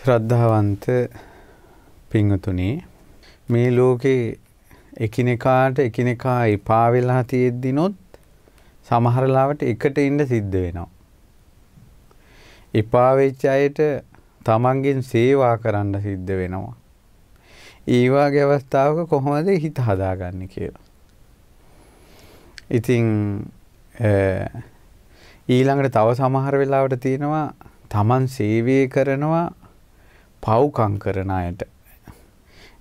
ශ්‍රද්ධාවන්ත පිංහතුනි මේ ලෝකේ එකිනෙකාට එකිනෙකා එපා වෙලා තියෙද්දිනොත් සමහරලාවට එකට ඉන්න සිද්ධ වෙනවා. එපා වෙච්ච අයට තමන්ගෙන් සේවා කරන්න සිද්ධ වෙනවා. ඒ වගේ අවස්ථාවක කොහොමද හිත හදාගන්නේ කියලා. ඉතින් ඊළඟට තව සමහර වෙලාවට තියෙනවා තමන් සේවය කරනවා පව්කම් කරන අයට.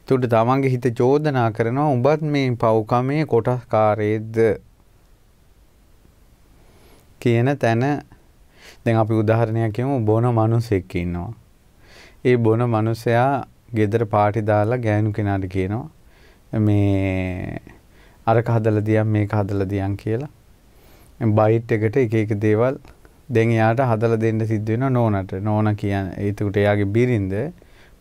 එතකොට තමන්ගේ හිත චෝදනා කරනවා උඹත් මේ පව්කමේ කොටස්කාරයේද කියන තැන දැන් අපි උදාහරණයක් කියමු බොන මිනිසෙක් ඉන්නවා. ඒ බොන මිනිසයා ගෙදර පාටි දාලා ගෑනු කෙනාට කියනවා මේ අරක හදලා දියන් මේක හදලා දියන් කියලා. බයිට් එකට එක එක දේවල් දැන් එයාට හදලා දෙන්න සිද්ධ වෙනවා නෝනට. නෝන කියන ඒකට එයාගේ බිරිඳ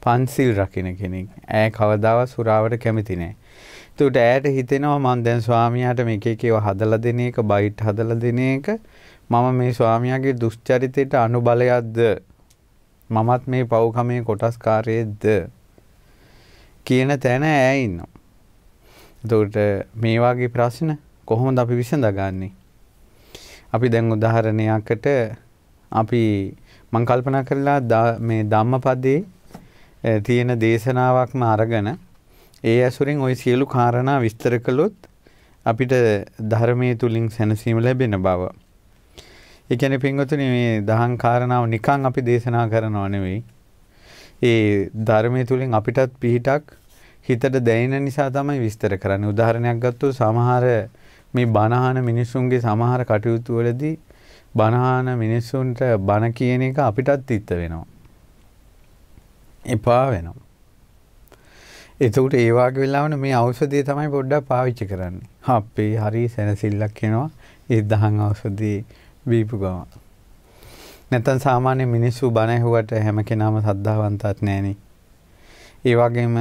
පන්සිල් රකින්න කෙනෙක්. ඈ කවදාවත් සුරාවට කැමති නැහැ. ඒකට ඈට හිතෙනවා මම දැන් ස්වාමියාට මේක එකේව හදලා දෙන එක, බයිට් හදලා දෙන එක මම මේ ස්වාමියාගේ දුෂ්චරිතයට අනුබලයක්ද? මමත් මේ පව්කමේ කොටස්කාරයේද කියන තැන ඈ ඉන්නවා. එතකොට මේ වගේ ප්‍රශ්න කොහොමද අපි විසඳගන්නේ? අපි දැන් උදාහරණයකට අපි මං කල්පනා කරලා මේ ධම්මපදයේ තියෙන දේශනාවක්ම අරගෙන ඒ ඇසුරින් ওই සියලු කාරණා විස්තර කළොත් අපිට ධර්මයේ තුලින් සැනසීම ලැබෙන බව. ඒ කියන්නේ පින්වතුනි මේ දහං කාරණාව නිකන් අපි දේශනා කරනව නෙවෙයි. ඒ ධර්මයේ තුලින් අපිටත් පිහිටක් හිතට දැනෙන නිසා තමයි විස්තර කරන්නේ. උදාහරණයක් ගත්තොත් සමහර මේ බණහන මිනිස්සුන්ගේ සමහර කටයුතු වලදී බණහන මිනිස්සුන්ට බණ කියන එක අපිටත් ඉත්ත වෙනවා. එපා වෙනවා. එතකට ඒවාගේ වෙලාවන මේ අවසදේ තමයි පොඩ්ඩක් පාවිච්චි කරන්නේ. අපේ හරි සැනසිල්ලක් කෙනවා ඒ දහන් අවසදී වීපු ගම. නැතන් සාමාන්‍ය මිනිස්සු බණැහුවට හැම කෙනාම සද්ධාවන්තත් නෑනේ. ඒවාගේම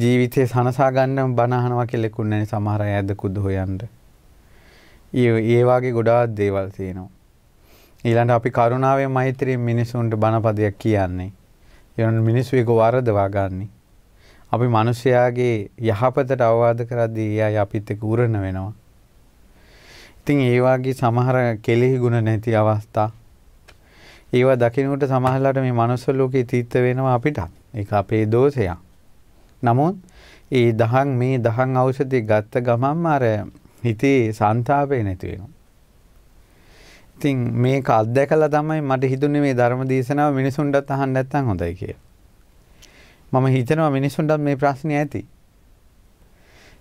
ජීවිතය සනසා ගන්න බනහනවා කෙලෙකුන් නැන සමහර අය ඇද කුද හොයන්ට. ඒ වගේ ගොඩාක් දේවල් තියෙනවා. ඊළඟ අපි කරුණාවේ මෛත්‍රියෙන් මිනිසුන්ට බණපදයක් කියන්නේ. ඒන මිනිස්සු ඒක වරදවා ගන්නේ. අපි මිනිසයාගේ යහපතට අවවාද කරද්දී ඒ අය අපිත් එක්ක උරණ වෙනවා. ඉතින් ඒ වගේ සමහර කෙලෙහි ගුණ නැති අවස්ථා ඒවා දකින්නට සමහරලාට මේ මනුස්ස ලෝකේ තීත්ත වෙනවා අපිටත්. ඒක අපේ දෝෂයක්. නමුත් ඒ දහන් මේ දහන් ඖෂධය ගත්ත ගමන්ම අර හිතේ සංතාපය නැති වෙනවා. ඉතින් මේක අත්දැකලා තමයි මට හිතුනේ මේ ධර්ම දේශනාව මිනිසුන්ටත් අහන්න නැත්තම් හොඳයි කියලා. මම හිතනවා මිනිසුන්ටත් මේ ප්‍රශ්නේ ඇති.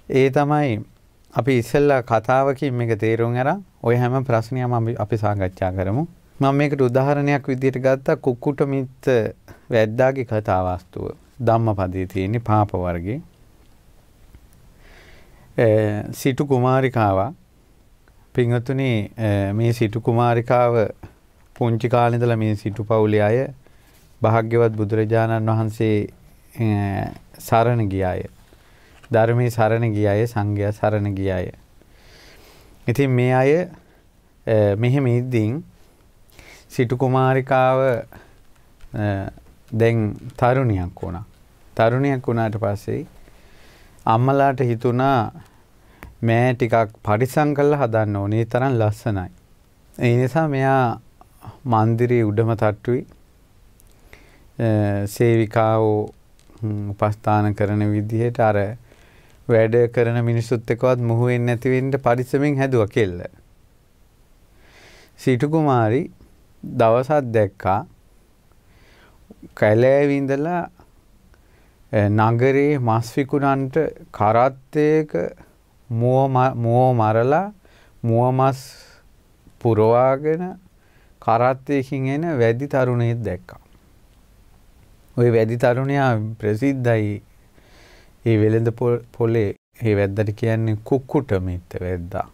ඒ තමයි අපි ඉස්සෙල්ලා කතාවකින් මේක තේරුම් අරන් ඔය හැම ප්‍රශ්නියම අපි සාකච්ඡා කරමු. මම මේකට උදාහරණයක් විදිහට ගත්තා කුක්කුට මිත් වැද්දාගේ කතා වස්තුව. ධම්මපදයේ තියෙන පාප වර්ගේ සිටු කුමාරිකාව පින්වතුනි මේ සිටු කුමාරිකාව පුංචි කාලේ ඉඳලා මේ සිටු පවුලේ අය භාග්‍යවත් බුදුරජාණන් වහන්සේ සරණ ගියාය ධර්මයේ සරණ ගියාය සංඝයා සරණ ගියාය ඉතින් මේ අය මෙහෙම ඉද්දීන් සිටු කුමාරිකාව දැන් තරුණියක් වුණා. තරුණියක් වුණාට පස්සේ අම්මලාට හිතුණා මෑ ටිකක් පරිසම් කරලා හදන්න ඕනේ තරම් ලස්සනයි. ඒ නිසා මෙයා මන්දිරයේ උඩම තට්ටුවේ සේවිකාව උපස්ථාන කරන විදිහට අර වැඩ කරන මිනිසුත් එක්කවත් මුහු වෙන්නේ නැති වෙන්න පරිස්සමෙන් හැදුවා කෙල්ල. සීටු කුමාරි දවසක් දැක්කා කැලෑවිඳලා නගරේ මස්විකුණන්ට කරත්තයක මුව මරලා මුවමස් පුරවාගෙන කරත්තයකින් එන වැදි තරුණයෙත් දැක්කා. ඔය වැදි තරුණයා ප්‍රසිද්ධයි ඒ වෙළඳ පොලේ ඒ වැද්දට කියන්නේ කුක්කුට මිත්ත වැද්දා.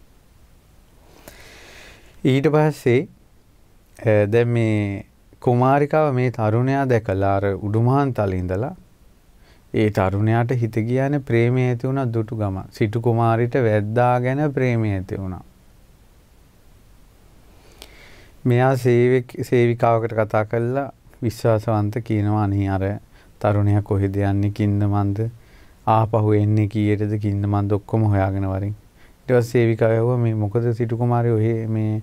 ඊට පස්සේ දැ මේ කුමාරිකාව මේ තරුණයා දැකලා අර උඩුමහන්තල ඉඳලා ඒ තරුණයාට හිත ගියානේ ප්‍රේමය ඇති වුණා දුටු ගම. සිටු කුමාරිට වැද්දා ගැන ප්‍රේමය ඇති වුණා. මෙයා සේවක සේවිකාවකට කතා කළා විශ්වාසවන්ත කියනවා අනේ අර තරුණයා කොහෙද යන්නේ කින්ද මන්ද ආපහු එන්නේ කීයටද කින්ද මන්ද ඔක්කොම හොයාගෙන වරින්. ඊට පස්සේ සේවිකාව ඇහුවා මේ මොකද සිටු කුමාරයෝ මේ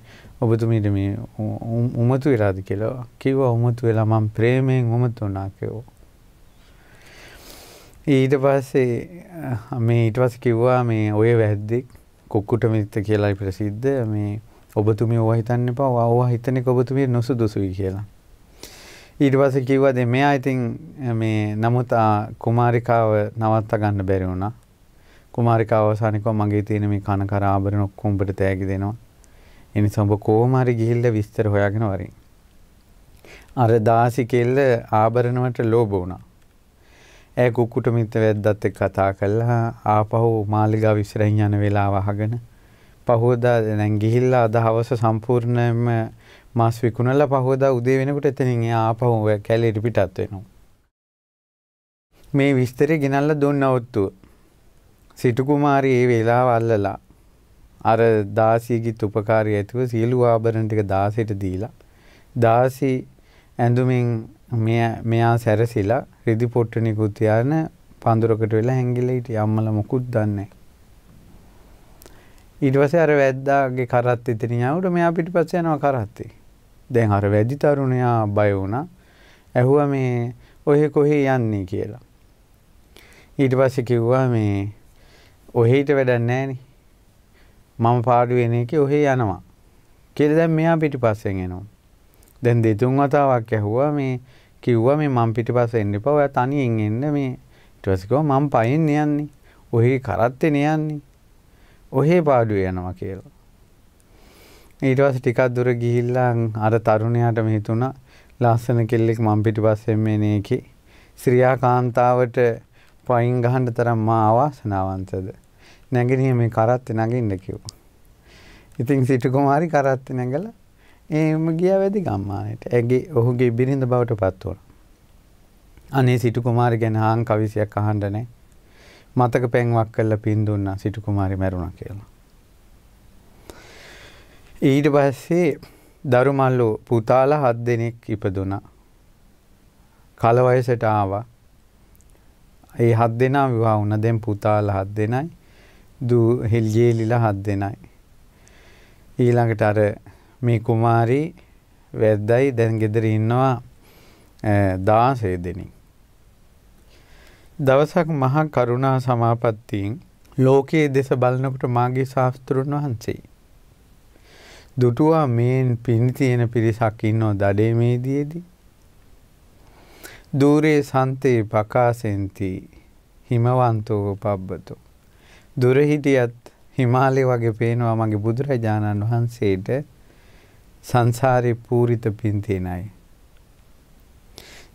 ඔබතුමීට මේ උමතු වෙලාද කියලා කිව්ව උමතු වෙලා මං ප්‍රේමයෙන් උමතු වුණා කිව්වා. ඊට පස්සේ මේ ඊට පස්සේ කිව්වා මේ ඔය වැද්දෙක් කුක්කුට මිත්ත කියලා ප්‍රසිද්ධ මේ ඔබතුමී ඕවා හිතන්න එපා ඕවා හිතන්නේ ඔබතුමී නොසුදුසුයි කියලා. ඊට පස්සේ කිව්වා දැන් මෙයා ඉතින් මේ නමුත් කුමාරිකාව නවත්ත ගන්න බැරි වුණා. කුමාරිකාව අවසානයේ මගේ තියෙන මේ කන කර ආභරණ ඔක්කොම පිට තෑගි දෙනවා. එනිසා ඔබ කොහොම හරි ගිහිල්ලා විස්තර හොයාගෙන වරින්. අර දාසි කෙල්ල ආභරණවට ලෝභ වුණා. ඒ කුක්කුට මිත් වැද්දත් එක්ක කතා කළා ආපහු මාලිගාව ඉස්සරහින් යන වෙලාව අහගෙන පහෝදා දැන් ගිහිල්ලා අද හවස සම්පූර්ණයෙන්ම මාස් විකුණලා පහෝදා උදේ වෙනකොට එතනින් එයා ආපහු කැලේට පිටත් වෙනවා. මේ විස්තරය ගෙනල්ලා දුන්න ඔත්තුව. සිටු කුමාරී ඒ වෙලාව අල්ලලා අර දාසියගිත් උපකාරය ඇතුව සියලු ආභරණ ටික 16ට දීලා දාසි ඇඳුමින් මෙයා සැරසිලා රිදි පොට්ට නිකුත් තියාන පඳුරකට වෙලා හැංගිලා හිටිය අම්මලා මොකුත් දන්නේ ඊට පස්සේ අර වැද්දාගේ කරත් එතන යනකොට මෙයා පිටිපස්සේ යනවා කරත්තේ. දැන් අර වැදි තරුණයා බය වුණා. ඇහුවා මේ ඔහෙ කොහේ යන්නේ කියලා. ඊට පස්සේ කිව්වා මේ ඔහෙ හිට වැඩක් නැහැ නේ. මම පාඩු වෙන එකේ ඔහේ යනවා කියලා දැන් මෙයා පිටිපස්සෙන් එනවා. දැන් දෙතුන් වතාවක් ඇහුවා මේ කිව්වා මේ මම පිටිපස්සෙන් එන්න එපා. ඔයා තනියෙන් එන්න මේ ඊට පස්සේ කිව්වා මම පයින් යන්නේ. ඔහේ කරත්තේ යන්නේ. ඔහේ පාඩු යනවා කියලා. ඊට පස්සේ ටිකක් දුර ගිහිල්ලා අර තරුණයාට හිතුණා ලස්සන කෙල්ලෙක් මම පිටිපස්සෙන් එන එකේ ශ්‍රියා කාන්තාවට පයින් ගහන්න තරම් මා අවාසනාවන්තද නැගිනිය මේ කරත්තේ නගින්න කිව්වා. ඉතින් සිටු කුමාරි කරත්තේ නැගලා එහෙම ගියා වැඩි ගම්මානට. ඇගේ ඔහුගේ බිරිඳ බවට පත් වුණා. අනේ සිටු කුමාරි ගැන හාන් කවිසියක් අහන්න නැහැ. මතක පෙන්වක් කරලා පින් දුන්නා සිටු කුමාරි මැරුණා කියලා. ඊට පස්සේ දරු මල්ලෝ පුතාලා හත් දෙනෙක් ඉපදුනා. කල වයසට ආවා. ඒ හත් දෙනා විවාහ වුණා. දැන් පුතාලා හත් දෙනයි. දූ හෙල් ජේලිලා හත් දෙනයි. ඊළඟට අර මේ කුමාරී වැද්දයි දැන් ගෙදර ඉන්නවා දාසේ දෙනින්. දවසක් මහා කරුණා සමාපත්තියෙන් ලෝකයේ දෙස බලනකොට මාගේ ශාස්තෘන් වහන්සේ. දුටුවා මේන් පින් තියෙන පිරිසක් ඉන්නෝ දඩේ මේදයේදී. දූරේ සන්තේ පකාසෙන්ති හිමවන්තෝ පබ්බතෝ. දුරහිටියත් හිමාලය වගේ පේනවා මගේ බුදුරජාණන් වහන්සේට සංසාරේ පූරිත පින් තියෙන අය.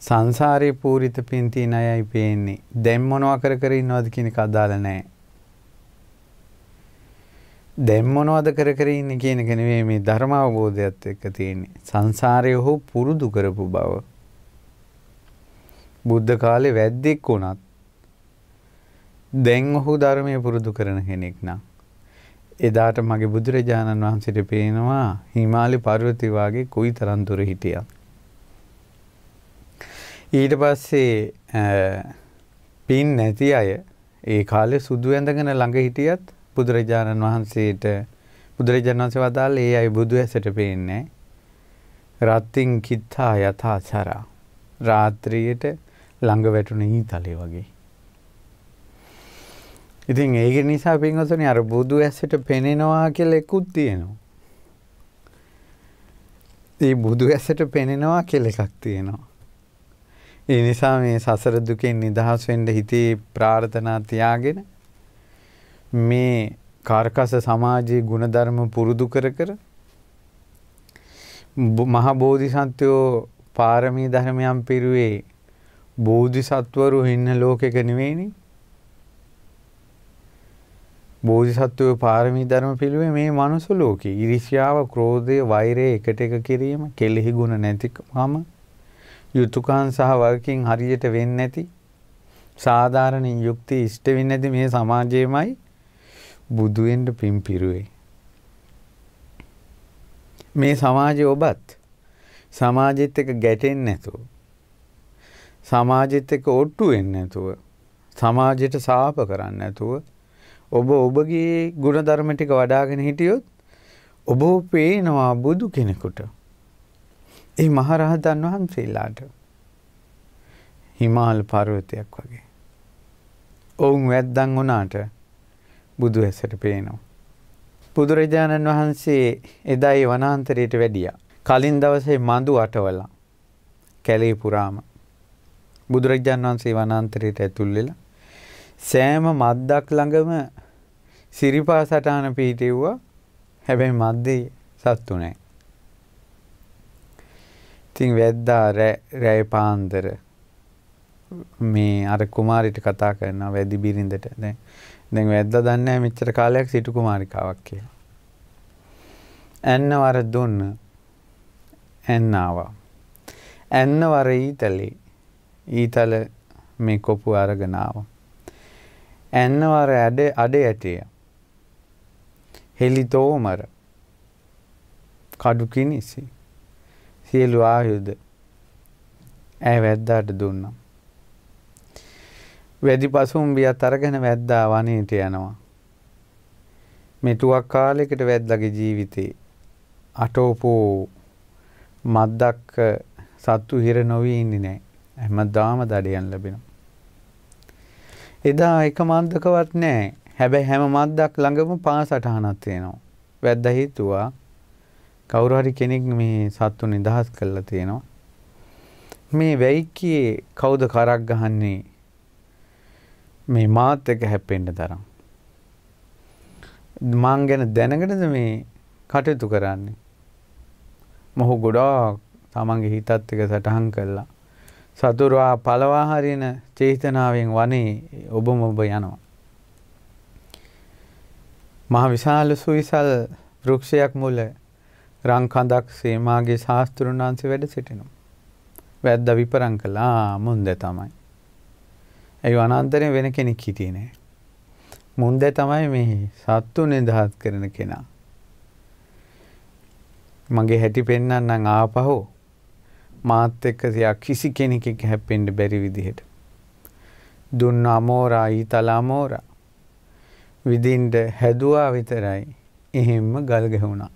සංසාරේ පූරිත පින් තියෙන අයයි පේන්නේ. දැන් මොනවා කර කර ඉන්නවද කියන එක අදාළ නැහැ. දැන් මොනවද කර කර ඉන්නේ කියන එක නෙවෙයි මේ ධර්ම අවබෝධයත් එක්ක තියෙන්නේ. සංසාරය හෝ පුරුදු කරපු බව. බුද්ධ කාලේ වැද්දෙක් වුණත් දැන් ඔහු ධර්මය පුරුදු කරන කෙනෙක් නම්. එදාට මගේ බුදුරජාණන් වහන්සේට පේනවා හිමාලි පර්වතය වගේ කුයි තරම් දුර හිටියා. ඊට පස්සේ පින් නැති අය ඒ කාලේ සුදු ඇඳගෙන ළඟ හිටියත් බුදුරජාණන් වහන්සේට බුදුරජාණන් වහන්සේ වදාළ ඒ අය බුදු ඇසට පේන්නේ රත්තින් කිත්තා යථාචරා රාත්‍රියට ළඟ වැටුණ ඊතලේ වගේ ඉතින් ඒක නිසා පින්වතුනි අර බුදු ඇසට පෙනෙනවා කියලා එකක් තියෙනවා. ඒ බුදු ඇසට පෙනෙනවා කියලා එකක් තියෙනවා. ඒ නිසා මේ සසර දුකෙන් නිදහස් වෙන්න හිතේ ප්‍රාර්ථනා තියාගෙන මේ කාර්කස සමාජයේ ಗುಣධර්ම පුරුදු කර කර මහ බෝධිසත්වෝ පාරමී ධර්මයන් පිරුවේ බෝධිසත්වරු ඉන්න ලෝකෙක නෙවෙයිනේ බෝධිසත්වය පාරමී ධර්ම පිළිවේ මේ මනුස්ස ලෝකේ iriසියාව, ක්‍රෝධය, වෛරය එකට එක කිරීම, කෙලෙහි ගුණ නැතිකම, යුතුයකම් සහ වගකීම් හරියට වෙන්නේ නැති සාධාරණ යුක්ති ඉෂ්ට වෙන්නේ නැති මේ සමාජයමයි බුදු වෙන්න පින් පිරුවේ. මේ සමාජයේ ඔබත් සමාජෙත් එක්ක ගැටෙන්නේ නැතුව සමාජෙත් එක්ක ඔට්ටු වෙන්නේ නැතුව සමාජයට සාප කරන්නේ නැතුව ඔබ ඔබගේ ගුණධර්ම ටික වඩාගෙන හිටියොත් ඔබ පේනවා බුදු කෙනෙකුට. ඒ මහරහතන් වහන්සේලාට. හිමාල් පර්වතයක් වගේ. ඔවුන් වැද්දන් වුණාට බුදු ඇසට පේනවා. බුදුරජාණන් වහන්සේ එදායි වනාන්තරයට වැඩියා. කලින් දවසේ මඳු අටවලා කැලේ පුරාම බුදුරජාණන් වහන්සේ වනාන්තරයට ඇතුල් වෙලා සෑම මද්දක් ළඟම සිරිපා සටහන පිහිටෙව්වා හැබැයි මද්දී සත්තු නැහැ. ඉතින් වැද්දා රැය පාන්දර මේ අර කුමාරිට කතා කරනවා වැදි බිරිඳට දැන් දැන් වැද්දා දන්නේ නැහැ මෙච්චර කාලයක් සිටු කුමාරිකාවක් කියලා. ඇන්න වර දුන්න ඇන්න ආවා. ඇන්න වර ඊතලේ ඊතල මේ කොපු අරගෙන ආවා. ඇන්න වර අඩ අඩ යටියා. හෙලිතෝමර කඩුකිනිසි සියලු ආයුධ ඇ වැද්දාට දුන්නම්. වැඩි පසුම්බියත් අරගෙන වැද්දා වනයට යනවා. මෙටුවක් කාලෙකට වැද්ලගේ ජීවිතේ අටෝපෝ මද්දක්ක සත්තු හිර නොවී ඉන්නේ නෑ හැම දාම දඩයන් ලැබෙන. එදා එක මන්දකවත් නෑ හැබැයි හැම මද්දක් ළඟම පා සටහනක් තියෙනවා. වැද්ද හිතුවා කවුරු හරි කෙනෙක් මේ සත්තු නිදහස් කළා තියෙනවා. මේ වැයික්කේ කවුද කරක් ගහන්නේ? මේ මාත් එක හැප්පෙන්න තරම්. මං ගැන දැනගෙනද මේ කටයුතු කරන්නේ? මොහු ගොඩාක් තමන්ගේ හිතත් එක සටහන් කළා. සතුරා පළවා හරින චේතනාවෙන් වනේ ඔබම ඔබ යනවා. මහ විශාල සුවිසල් වෘක්ෂයක් මුල රං කඳක් සේමාගේ ශාස්තෘන් වහන්සේ වැඩ සිටිනවා. වැද්ද විපරං කළා මුන්ද තමයි. ඇයි අනන්තරේ වෙන කෙනෙක් හිටියේ නෑ. මුන්ද තමයි මේ සත්තු නිදහස් කරන කෙනා. මගේ හැටි පෙන්වන්නම් ආපහු මාත් එක්ක තියා කිසි කෙනෙක් හැප්පෙන්න බැරි විදිහට. දුන්න අමෝරා ඊතල අමෝරා විඳින්න හැදුවා විතරයි එහෙම්ම ගල් ගැහුණා.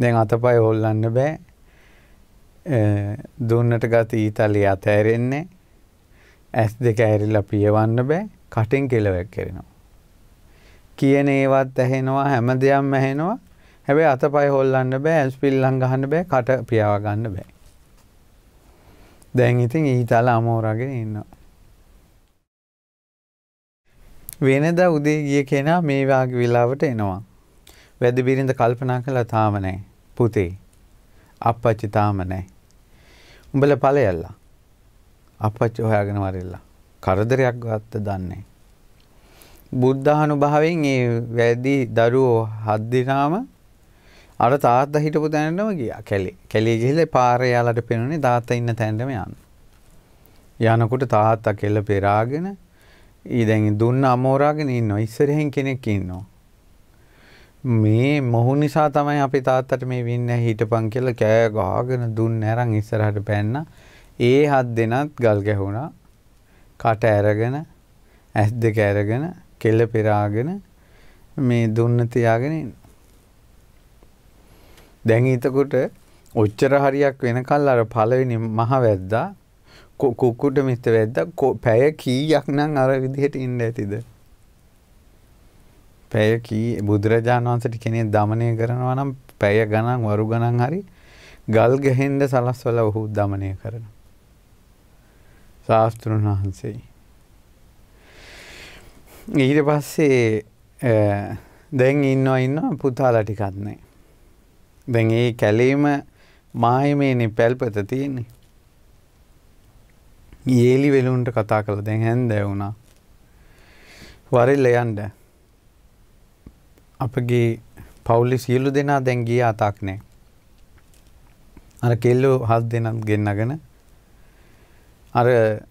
දැන් අතපය හොල්ලන්න බෑ. දුන්නට ගත ඊතලිය අතෑරෙන්නේ. ඇස් දෙක ඇරිලා පියවන්න බෑ. කටෙන් කෙලවයක් කරනවා. කියන ඒවත් ඇහෙනවා හැම දෙයක්ම ඇහෙනවා. හැබැයි අතපය හොල්ලන්න බෑ. ඇස් පිල්ලම් ගහන්න බෑ. කට පියාව ගන්න බෑ. දැන් ඉතින් ඊතල අමෝරගෙන ඉන්නවා. වෙනදා උදේ ගිය කෙනා මේ වාගේ වෙලාවට එනවා. වැද බිරිඳ කල්පනා කළා තාම නැහැ. පුතේ. අප්පච්චි තාම නැහැ. උඹලා ඵලයල්ලා. අප්පච්චි හොයාගෙන වරෙල්ලා. කරදරයක් ගත්ත දන්නේ. බුද්ධානුභාවයෙන් ඒ වැදි දරුවෝ හත් දිනාම අර තාත්තා හිටපු තැනටම ගියා කැලේ. කැලේ ගිහිල්ලා පාරේ යාලට පෙනුනේ තාත්තා ඉන්න තැනටම යන්න. යනකොට තාත්තා කෙල්ල පෙරාගෙන ඒ දැන් දුන්න අමෝරාගෙන ඉන්නවා ඉස්සරහින් කෙනෙක් ඉන්නවා මේ මොහු නිසා තමයි අපි තාත්තට මේ වින්න හිටපන් කියලා කෑ ගහගෙන දුන්න අරන් ඉස්සරහට පැන්න ඒ හත් දෙනත් ගල් ගැහුණා කට ඇරගෙන ඇස් දෙක ඇරගෙන කෙල පෙරාගෙන මේ දුන්න තියාගෙන ඉන්න දැන් හිතකොට ඔච්චර හරියක් වෙනකල් අර පළවෙනි මහ වැද්දා කුක්කුට මිත වැද්ද පැය කීයක් නම් අර විදිහට ඉන්න ඇතිද. පැය කී බුදුරජාණන් වන්සට කෙනෙ දමනය කරනවා නම් පැය ගණන් වරු ගණන් හරි ගල් ගැහෙන්ද සලස්වල ඔහු දමනය කරන. ශාස්තෘන් වහන්සේ. ඊට පස්සේ දැන් ඉන්නවා ඉන්න පුතාලා ටිකත් නෑ. දැන් ඒ කැලීම මාහිමේනේ පැල්පත තියෙන්නේ. ඒලි වෙලුන්ට කතා කළ දැන් හැන්ද වුණා වරිල්ල යන්ඩ අපගේ පවුලි සියලු දෙනා දැන් ගිය අතාක්නේ අර කෙල්ලෝ හස් දෙනම් ගෙන්නගෙන අර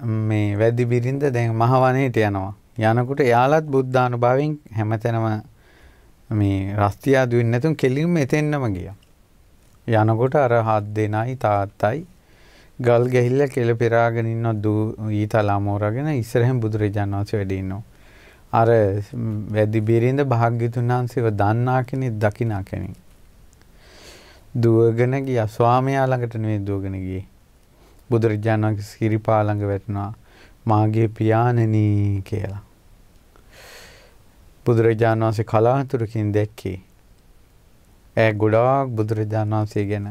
මේ වැදි බිරිඳ දැන් මහවනයට යනවා. යනකොට එයාලත් බුද්ධානුභාවයෙන් හැමතැනම මේ රස්තියා දුවෙන්නේ නැතුන් කෙලින්ම එතෙන්නම ගියා. යනකොට අර හත් දෙනයි තාත්තයි ගල් ගැහිල්ල කෙළ පෙරාගෙනන්න දූ ඊ තලාමෝරගෙන ඉස්සරහෙන් බුදුරජාණන් වන්සේ වැඩින්නවා. අර වැදි බිරිඳ භාග්‍යතුන් වහන්සේව දන්නා කෙනෙක් දකිනා කෙනෙක්. දුවගෙන ගියා ස්වාමයා ළඟට නෙවෙයි දුවගෙන ගියේ. බුදුරජාණන් වහන්සේ සිරිපා ළඟ වැටුණා මාගේ පියාණෙනි කියලා. බුදුරජාණන් වහන්සේ කලාතුරකින් දැක්කේ. ඈ ගොඩාක් බුදුරජාණන් වහන්සේ ගැන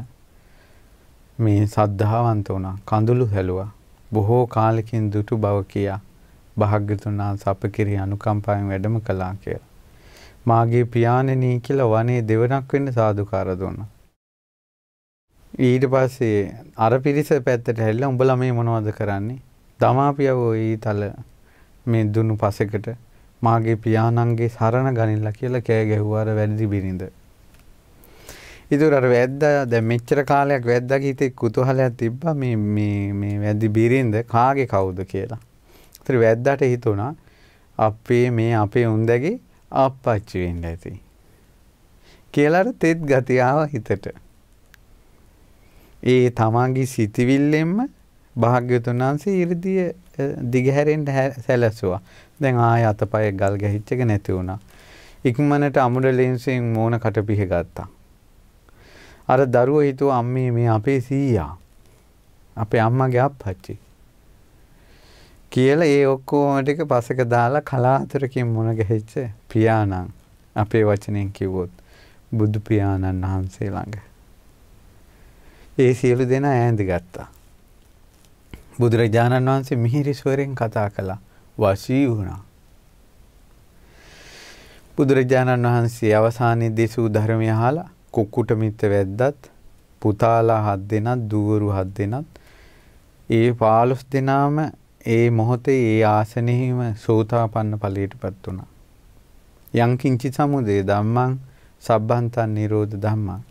මේ සද්ධාවන්ත වුණා. කඳුළු හැලුවා. බොහෝ කාලෙකින් දුටු බව කියා භාග්‍යතුන් වහන්සේ අප කෙරෙහි අනුකම්පාවෙන් වැඩම කළා කියලා. මාගේ පියාණෙනි කියලා වනේ දෙවණක් වෙන්න සාදුකාර දුන්නා. ඊට පස්සේ අර පිරිස පැත්තට හැරිලා උඹලා මේ මොනවද කරන්නේ? තමා පියව ඊතල මේ දුනු පසෙකට මාගේ පියාණන්ගේ සරණ ගනින්න කියලා කෑ ගැහුවා අර වැඩි බිරිඳ. ඉතුරට වැද්ද දැ මෙච්චර කාලයක් වැද්දා ගීතෙක් කුතුහලයක් තිබ්බ මේ වැදි බිරින්ද කාගේ කවුද කියලා. තර වැද්දට හිතුණා අපේ මේ අපේ උන්දගේ අපපච්චිවෙන්න ඇති. කියලට තෙත් ගතියාව හිතට. ඒ තමාගේ සිතිවිල්ලෙන්ම භාග්‍යතුන් වහන්සේ ඉරිදිය දිගහැරෙන්ට සැලැසුවා දැන් ආය අතපය ගල් ගැහිච්චක නැති වුණා. ඉක්මනට අමුඩ ලෙන්සිෙන් මෝන කටපිහ ගත්තා. අර දරුව හිතුව අම්මේ මේ අපේ සීයා අපේ අම්මගේ අප්පච්චි කියලා ඒ ඔක්කොම ටික පසක දාලා කලාතුරකින් මුණ ගැහිච්ච පියාණන් අපේ වචනෙන් කිව්වොත් බුදු පියාණන් වහන්සේ ළඟ. ඒ සියලු දෙනා ඈඳ ගත්තා. බුදුරජාණන් වහන්සේ මිහිරිස්වරෙන් කතා කළා. වශී වුණා. බුදුරජාණන් වහන්සේ අවසානයේ දේශූ ධර්මය අහලා කුක්කුට මිත්ත වැද්දත් පුතාලා හත් දෙනත් දුවරු හත් දෙනත් ඒ 15 දෙනාම ඒ මොහොතේ ඒ ආසනෙහිම සෝතාපන්න ඵලයටපත් වුණා. යං කිංචි සමුදේ ධම්මං සබ්බන්තං නිරෝධ ධම්මං.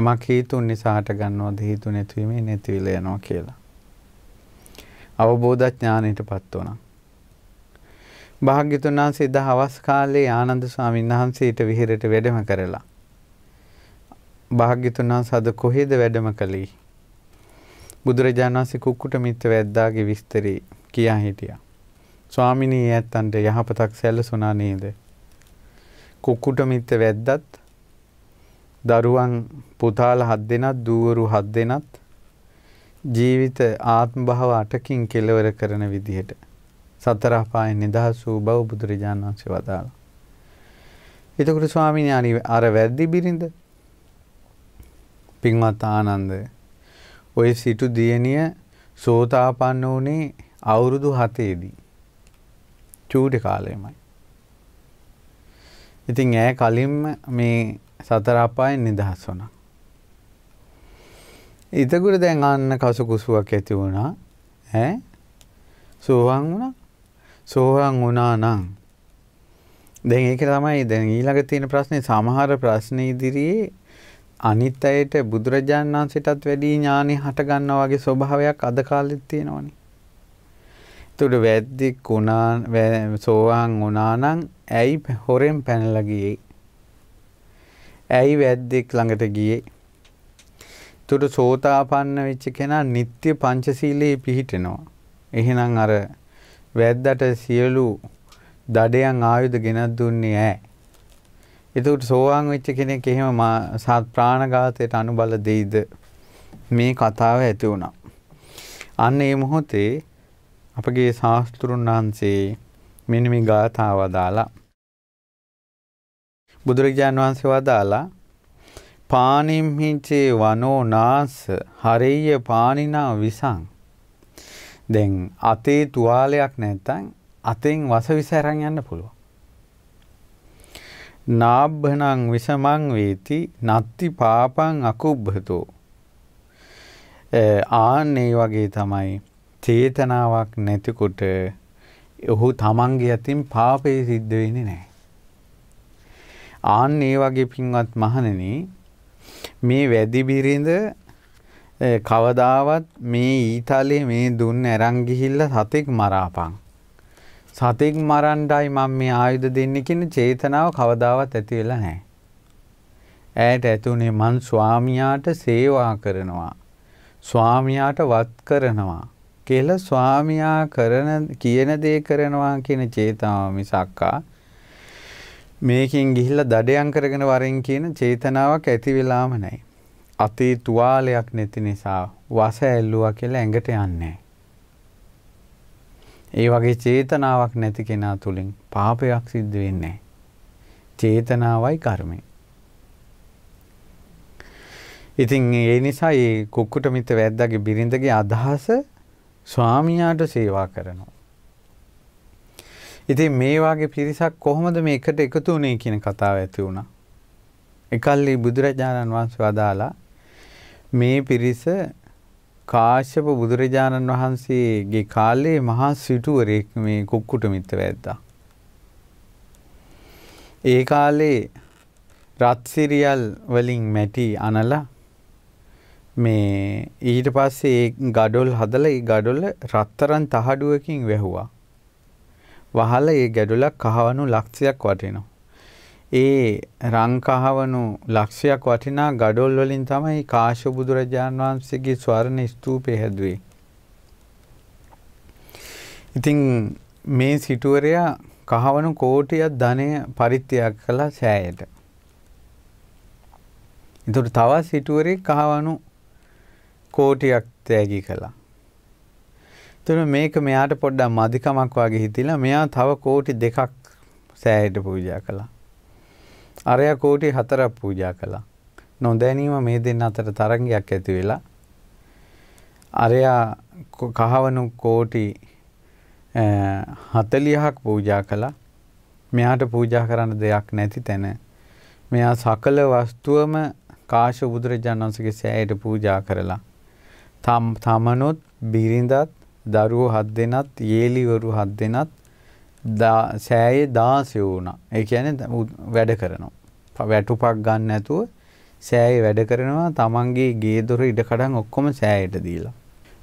යමක් හේතුන් නිසා හට ගන්නවද හේතු නැතිවීමේ නැතිවිල යනවා කියලා. අවබෝධ ඥානයටපත් වුණා. භාග්‍යතුන් වහන්සේ දහවස් කාලේ ආනන්ද ස්වාමීන් වහන්සේට විහෙරට වැඩම කරලා භාග්‍යතුන් වහන්සේ අද කොහෙද වැඩම කළේ? බුදුරජාණන් වහන්සේ කුක්කුට මිත්ත වැද්දාගේ විස්තරේ කියා හිටියා. ස්වාමිනී ඇත්තන්ට යහපතක් සැලසුණා නේද? කුක්කුට මිත්ත වැද්දත් දරුවන් පුතාල හත් දෙනත් දූවරු හත් දෙනත් ජීවිත ආත්ම භව අටකින් කෙලවර කරන විදිහට සතර අපායෙන් නිදහස් වූ බව බුදුරජාණන් වහන්සේ වදාළා. එතකොට ස්වාමීන් වහන්සේ අර වැද්දි බිරිඳ පින්වත් ආනන්ද ඔය සිටු දියණිය සෝතාපන්න වුණේ අවුරුදු 7ේදී. චූටි කාලෙමයි. ඉතින් ඈ කලින්ම මේ සතර අපායෙන් නිදහස් වුණා. ඊතකොට දැන් ආන්න කසුකුසුවක් ඇති වුණා. ඈ සෝවාන් වුණා. සෝවාන් වුණා නම් දැන් ඒක තමයි දැන් ඊළඟ තියෙන ප්‍රශ්නේ සමහර ප්‍රශ්න ඉදිරියේ අනිත් අයට බුදුරජාණන් වහන්සේටත් වැඩි ඥානෙ හට ගන්නවා වගේ ස්වභාවයක් අද කාලෙත් තියෙනවනේ. ඒතකොට වැද්දි කුණා සෝවාන් වුණා නම් ඇයි හොරෙන් පැනලා ගියේ? ඇයි වැද්දෙක් ළඟට ගියේ? ඒතකොට සෝතාපන්න වෙච්ච කෙනා නিত্য පංචශීලයේ පිහිටෙනවා. එහෙනම් අර වැද්දට සියලු දඩයන් ආයුධ ගෙනත් දුන්නේ ඈ. එතකොට සෝවාන් වෙච්ච කෙනෙක් එහෙම සත් ප්‍රාණඝාතයට අනුබල දෙයිද මේ කතාව ඇති වුණා. අන්න ඒ මොහොතේ අපගේ ශාස්ත්‍රුන් වහන්සේ මෙන්න මේ ගාථාව දාලා බුදුරජාණන් වහන්සේ වදාලා පානිම් හිචේ වනෝ නාස හරෙය්‍ය පානිනා විසං දැන් අතේ තුවාලයක් නැත්තම් අතෙන් වස විස අරන් යන්න පුළුවන් නාබ්බනං විසමං වේති නත්ති පාපං අකුබ්බතෝ ආන්නේ වගේ තමයි චේතනාවක් නැතිකොට ඔහු තමන්ගේ අතින් පාපේ සිද්ධ වෙන්නේ නැහැ. ආන් ඒ වගේ පින්වත් මහණෙනි මේ වැදි බිරිඳ කවදාවත් මේ ඊතලයේ මේ දුන්න අරන් ගිහිල්ලා සතෙක් මරාපන්. සතෙක් මරණ්ඩයි මම මේ ආයුධ දෙන්න කියන චේතනාව කවදාවත් ඇති වෙලා නැහැ. ඇයට ඇතුනේ මං ස්වාමියාට සේවා කරනවා. ස්වාමියාට වත් කරනවා. කියලා ස්වාමියා කරන කියන දේ කරනවා කියන චේතනාව මිසක්කා මේකෙන් ගිහිල්ලා දඩයන් කරගෙන වරෙන් කියන චේතනාවක් ඇති වෙලාම නැහැ. අතේ තුවාලයක් නැති නිසා වස ඇල්ලුවා කියලා ඇඟට යන්නේ ඒ වගේ චේතනාවක් නැති කෙනා තුළින් පාපයක් සිද්ධ වෙන්නේ චේතනාවයි කර්මය. ඉතින් ඒ නිසා ඒ කුක්කුට මිත වැද්දාගේ බිරිඳගේ අදහස ස්වාමියාට සේවා කරනවා. ඉතින් මේ වගේ පිරිසක් කොහොමද මේ එකට එකතු වුණේ කියන කතාව ඇති වුණා. එකල්ලි බුදුරජාණන් වහන්සේ වදාලා මේ පිරිස කාශ්‍යප බුදුරජාණන් වහන්සේගේ කාලේ මහා සිටුවරයෙක් මේ කුක්කුට මිත්ත වැද්දා. ඒ කාලේ රත්සිරියල් වලින් මැටි අනලා මේ ඊට පස්සේ ඒ ගඩොල් හදලා ඒ ගඩොල රත්තරන් තහඩුවකින් වැහුවා. වහලා ඒ ගැඩොලක් කහවණු ලක්ෂයක් වටිනවා. ඒ රංකහවණු ලක්ෂයක් වටිනා gadol වලින් තමයි කාශ්‍යප බුදුරජාන් වහන්සේගේ ස්වර්ණ ස්තූපය හැදුවේ. ඉතින් මේ සිටුවරයා කහවණු කෝටියක් ධනය පරිත්‍යාග කළා සෑයට. ඒතර තවත් සිටුවරේ කහවණු කෝටියක් තෑගි කළා. ඒතර මේක මෙයාට පොඩ්ඩක් මදිකමක් වගේ හිතිලා මෙයා තව කෝටි දෙකක් සෑයට පූජා කළා. අරයා කෝටි හතරක් පූජා කළා. නොදැනීම මේ දෙන්න අතර තරංගයක් ඇති වෙලා අරයා කහවණු කෝටි 40ක් පූජා කළා. මෙයාට පූජා කරන්න දෙයක් නැති තැන මෙයා සකල වස්තුවම කාශ්‍යප බුදුරජාණන් වහන්සේගේ සෑයට පූජා කරලා තම තමනොත් බිරිඳත් දරුවෝ හත් දෙනත් යේලිවරු හත් දෙනත් සෑයේ දාසය වුණා. ඒ කියන්නේ වැඩ කරනවා. වැටුපක් ගන්න නැතුව සෑයේ වැඩ කරනවා තමන්ගේ ගේ දොර ඉඩකඩම් ඔක්කොම සෑයට දීලා.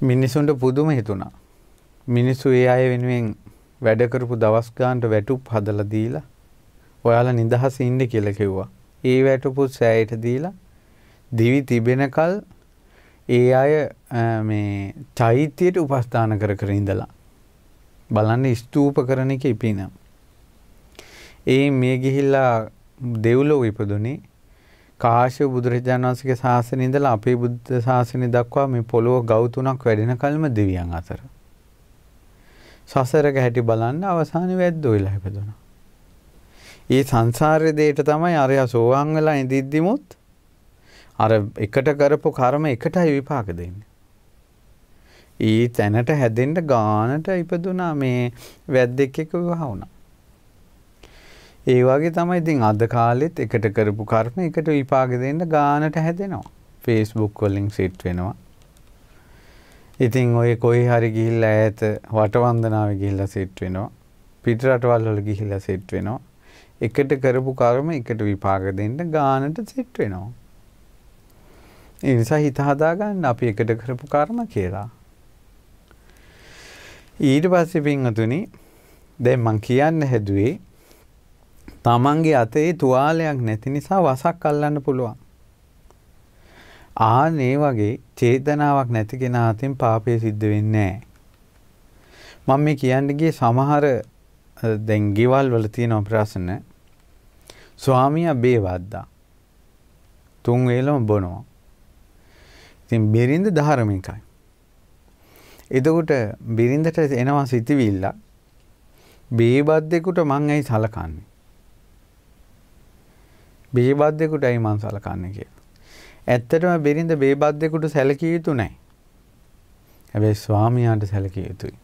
මිනිසුන්ට පුදුම හිතුණා. මිනිස්සු ඒ අය වෙනුවෙන් වැඩ කරපු දවස් ගානට වැටුප් හදලා දීලා ඔයාලා නිදහසේ ඉන්න කියලා කිව්වා. ඒ වැටුපු සෑයට දීලා දිවි තිබෙනකල් ඒ අය මේ චෛත්‍යයට උපස්ථාන කර කර ඉඳලා බලන්න ස්තූප කරන එක ඉපීනම්. ඒ මේ ගිහිල්ලා දෙව්ලොව ඉපදුනේ කාශ්‍යප බුදුරජාණන් වහන්සේගේ ශාසනය ඉඳලා අපේ බුද්ධ ශාසනය දක්වා මේ පොළොව ගව් තුනක් වැඩෙන කල්ම දෙවියන් අතර. සසරක හැටි බලන්න අවසානයේ වැද්දෝ වෙලා ඉපදුනා. ඒ සංසාරයේ දෙයට තමයි අරයා සෝවාන් වෙලා ඉඳිද්දිමුත් අර එකට කරපු කර්ම එකටයි විපාක දෙන්නේ. ඊ තැනට හැදෙන්ට ගානට ඉපදුනා මේ වැද්දෙක් එක විවාහ වුණා. ඒ වගේ තමයි ඉතින් අද කාලෙත් එකට කරපු කර්ම එකට විපාක දෙන්න ගානට හැදෙනවා. Facebook වලින් සිට් වෙනවා. ඉතින් ඔය කොයි හරි ගිහිල්ලා ඈත වටවන්දනාවේ ගිහිල්ලා සිට් වෙනවා. පිට රටවල් වල ගිහිල්ලා සිට් වෙනවා. එකට කරපු කර්ම එකට විපාක දෙන්න ගානට සිට් වෙනවා. ඒ නිසා හිත හදාගන්න අපි එකට කරපු කර්ම කියලා. ඊට පස්සේ පින්වතුනි දැන් මං කියන්න හැදුවේ තමන්ගේ අතේ තුවාලයක් නැති නිසා වසක් අල්ලන්න පුළුවන්. ආන් ඒ වගේ චේතනාවක් නැති කෙනා අතින් පාපය සිද්ධ වෙන්නේ නැහැ. මම මේ කියන්නේ ගියේ සමහර දැන් ගෙවල් වල තියෙන ප්‍රශ්න ස්වාමියා බේවද්දා. තුන් වේලම බොනවා. ඉතින් බිරිඳ ධර්මිකයි. එතකොට බිරිඳට එනවා සිතිවිල්ල. බේබද්දෙකුට මං ඇයි සලකන්නේ? බේබද්දෙකුට ඇයි මං සලකන්නේ කියලා. ඇත්තටම බිරිඳ බේබද්දෙකුට සැලකිය යුතු නැහැ. හැබැයි ස්වාමියාට සැලකිය යුතුයි.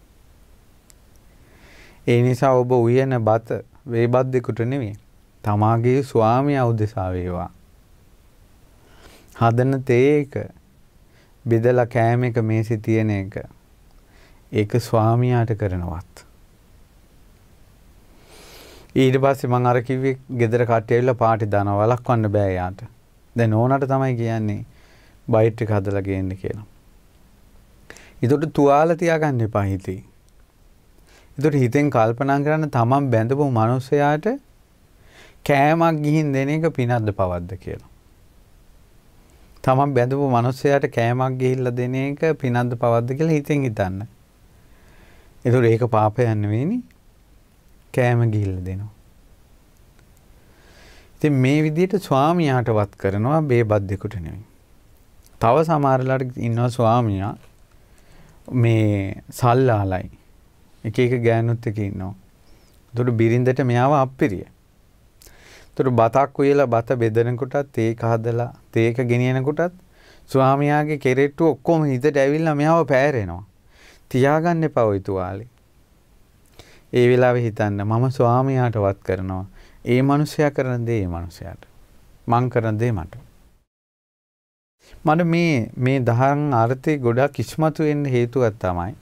ඒ නිසා ඔබ උයන බත වේබද්දෙකුට නෙවෙයි. තමාගේ ස්වාමියා උදෙසා වේවා. හදන තේ එක බෙදලා කෑම එක මේසේ තියෙන එක ඒක ස්වාමියාට කරනවත්. ඊට පස්සේ මං අර කිව්වේ ගෙදර කට්ටිය ඇවිල්ලා පාටි දානවා වළක්වන්න බෑ යාට. දැන් ඕනට තමයි කියන්නේ බයිට් එක හදලා ගේන්න කියලා. ඒතකොට තුවාල තියාගන්න එපා හිතේ. ඒතකොට හිතෙන් කල්පනා කරන්න තමන් බැඳපු මිනිසයාට කෑමක් ගිහින් දෙන එක පිනක්ද පවද්ද කියලා. තමන් බැඳපු මිනිසයාට කෑමක් ගිහිල්ලා දෙන එක පිනක්ද පවද්ද කියලා හිතෙන් හිතන්න. එතුට ඒක පාපයන්න වෙනි කෑම ගිල්ල දෙනවා. ඉති මේ විදියට ස්වාමියයාට වත් කරනවා බේ බද්ධෙකුට නෙවෙයි. තව සමාරලට ඉන්නවා ස්වාමියා මේ සල්ලාලයි එක එක ගෑනුත් එක ඉන්නවා. තුට බිරිඳට මෙයාව අපිරිය. තුට බතක් වයලා බත බෙදනකොටත් ඒක හදලා ඒක ගෙනියනකොටත් ස්වාමයාගේ කෙරෙට්ටු ඔක්කොම හිතට ඇවිල්ල මෙයාව පෑරෙනවා. තියාගන්න එපා ওই තුවාලේ. ඒ වෙලාවේ හිතන්න මම ස්වාමියාට වත් කරනවා. ඒ මිනිසයා කරන දේ ඒ මිනිසයාට. මං කරන දේ මට. මට මේ මේ දහම් අර්ථේ ගොඩක් කිස්මතු වෙන්න හේතුවක් තමයි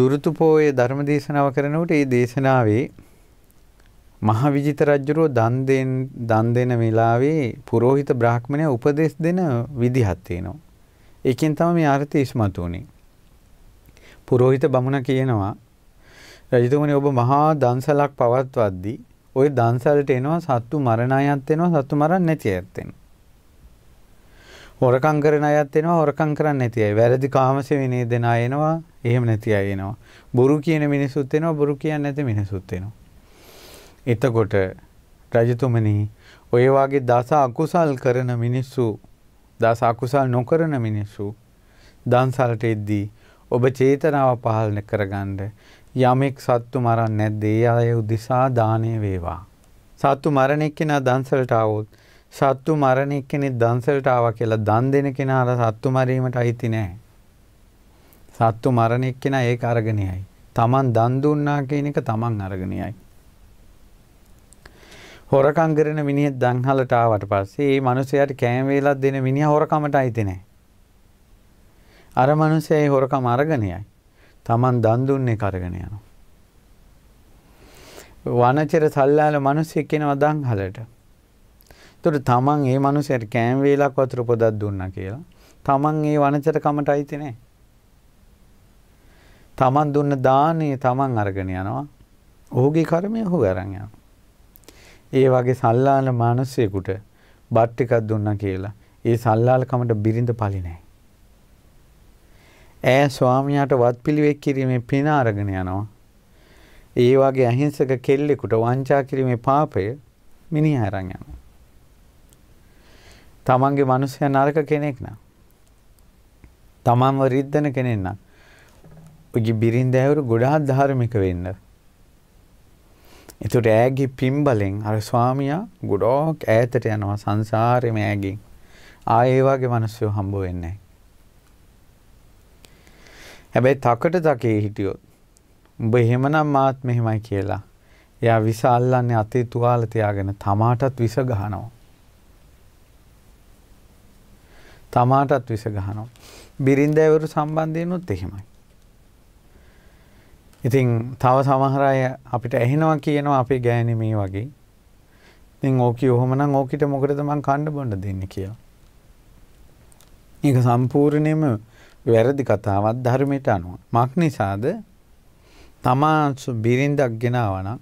දුරුතු පෝයේ ධර්ම දේශනාව කරනකොට ඒ දේශනාවේ මහ විජිත රජුරෝ දන් දෙන දන් දෙන වෙලාවේ පුරোহিত බ්‍රාහ්මණය උපදේශ දෙන විදිහක් තියෙනවා. ඒකෙන් තමයි මේ අර්ථය ඉස්මතු වුනේ. පුරෝහිත බමුණ කියනවා රජතුමනි ඔබ මහා දන්සලක් පවත්වද්දී ওই දන්සලට එනවා සත්තු මරණ අයත් එනවා සත්තු මරන්න නැති අයත් එනවා. හොරකම් කරන අයත් එනවා හොරකම් කරන්නේ නැති අය. වැරදි කාමස විනේ දෙන අය එනවා. එහෙම නැති අය එනවා. බොරු කියන මිනිසුත් එනවා බොරු කියන්නේ නැති මිනිසුත් එනවා. එතකොට රජතුමනි ඔය වගේ දස අකුසල් කරන මිනිස්සු දස අකුසල් නොකරන මිනිස්සු දන්සලට එද්දී ඔබ චේතනාව පහළ කරගන්න යමෙක් සත්තු මරන්නේ නැද්ද? ඒ අය උදෙසා දාණය වේවා. සත්තු මරණ එක්කෙනා දන්සලට આવොත් සත්තු මරණ එක්කෙනෙක් දන්සලට ආවා කියලා දන් දෙන කෙනාට සත්තු මරීමට අයිති නැහැ. සත්තු මරණ එක්කෙනා ඒක අරගෙන යයි. Taman දන් දුන්නා කියන එක Taman අරගෙන යයි. හොරකම් කරන මිනිහෙක් දන්හලට ආවට පස්සේ ඒ මිනිහයාට කෑම වේලක් දෙන මිනිහා හොරකමට අයිති නැහැ. අර මනුස්සයා ඒ හොරකම අරගෙනයයි. Taman දන් දුන්නේ කරගෙන යනවා. වනචර සල්ලාල මිනිස්සෙක් කෙනවා දන්හලට. එතකොට තමන් ඒ මනුස්සයට කෑම වේලක් වතුර පොදක් දුන්නා කියලා. තමන් ඒ වනචර කමට අයිති නෑ. තමන් දුන්න දානේ තමන් අරගෙන යනවා. ඔහුගේ කර්මය ඔහු අරන් යනවා. ඒ වගේ සල්ලාල මිනිස්සෙකුට බත් ටිකක් දුන්නා කියලා ඒ සල්ලාල කමට බිරිඳ පලි නෑ. ඈ ස්වාමියාට වත්පිළිවෙත් කිරීමේ පින අරගෙන යනවා. ඒ වගේ අහිංසක කෙල්ලෙකුට වංචා කිරීමේ පාපය මිනිහා අරන් යනවා. තමන්ගේ මිනිසයා නරක කෙනෙක් නා. තමන්ව රිද්දන කෙනෙක් නා. ඔගේ බිරින්දෑවරු ගොඩාක් ධාර්මික වෙන්න. එතකොට ඈගේ පිම්බලෙන් අර ස්වාමියා ගොඩක් ඈතට යනවා සංසාරෙම ඈගෙන්. ආ ඒ වගේ මිනිස්සු හම්බ වෙන්නේ නැහැ. හැබැයි තකට තකේ හිටියොත් උඹ එහෙමනම් මාත් මෙහෙමයි කියලා එයා විස අල්ලන්නේ අතේ තුවාල තියාගෙන තමාටත් විස ගහනවා. තමාටත් විස ගහනවා. බිරින්දෑවරු සම්බන්ධයනොත් එහෙමයි. ඉතින් තව සමහර අය අපිට ඇහෙනවා කියනවා අපේ ගෑණි මේ වගේ. ඉතින් ඕකි ඔහොමනම් ඕකිට මොකටද මං කන්න බොන්න දෙන්නේ කියලා. ඒක සම්පූර්ණයෙන්ම වැරදි කතාවත් ධර්මයට අනුව. මක් නිසාද තමා බිරිඳක් ගෙනාවනම්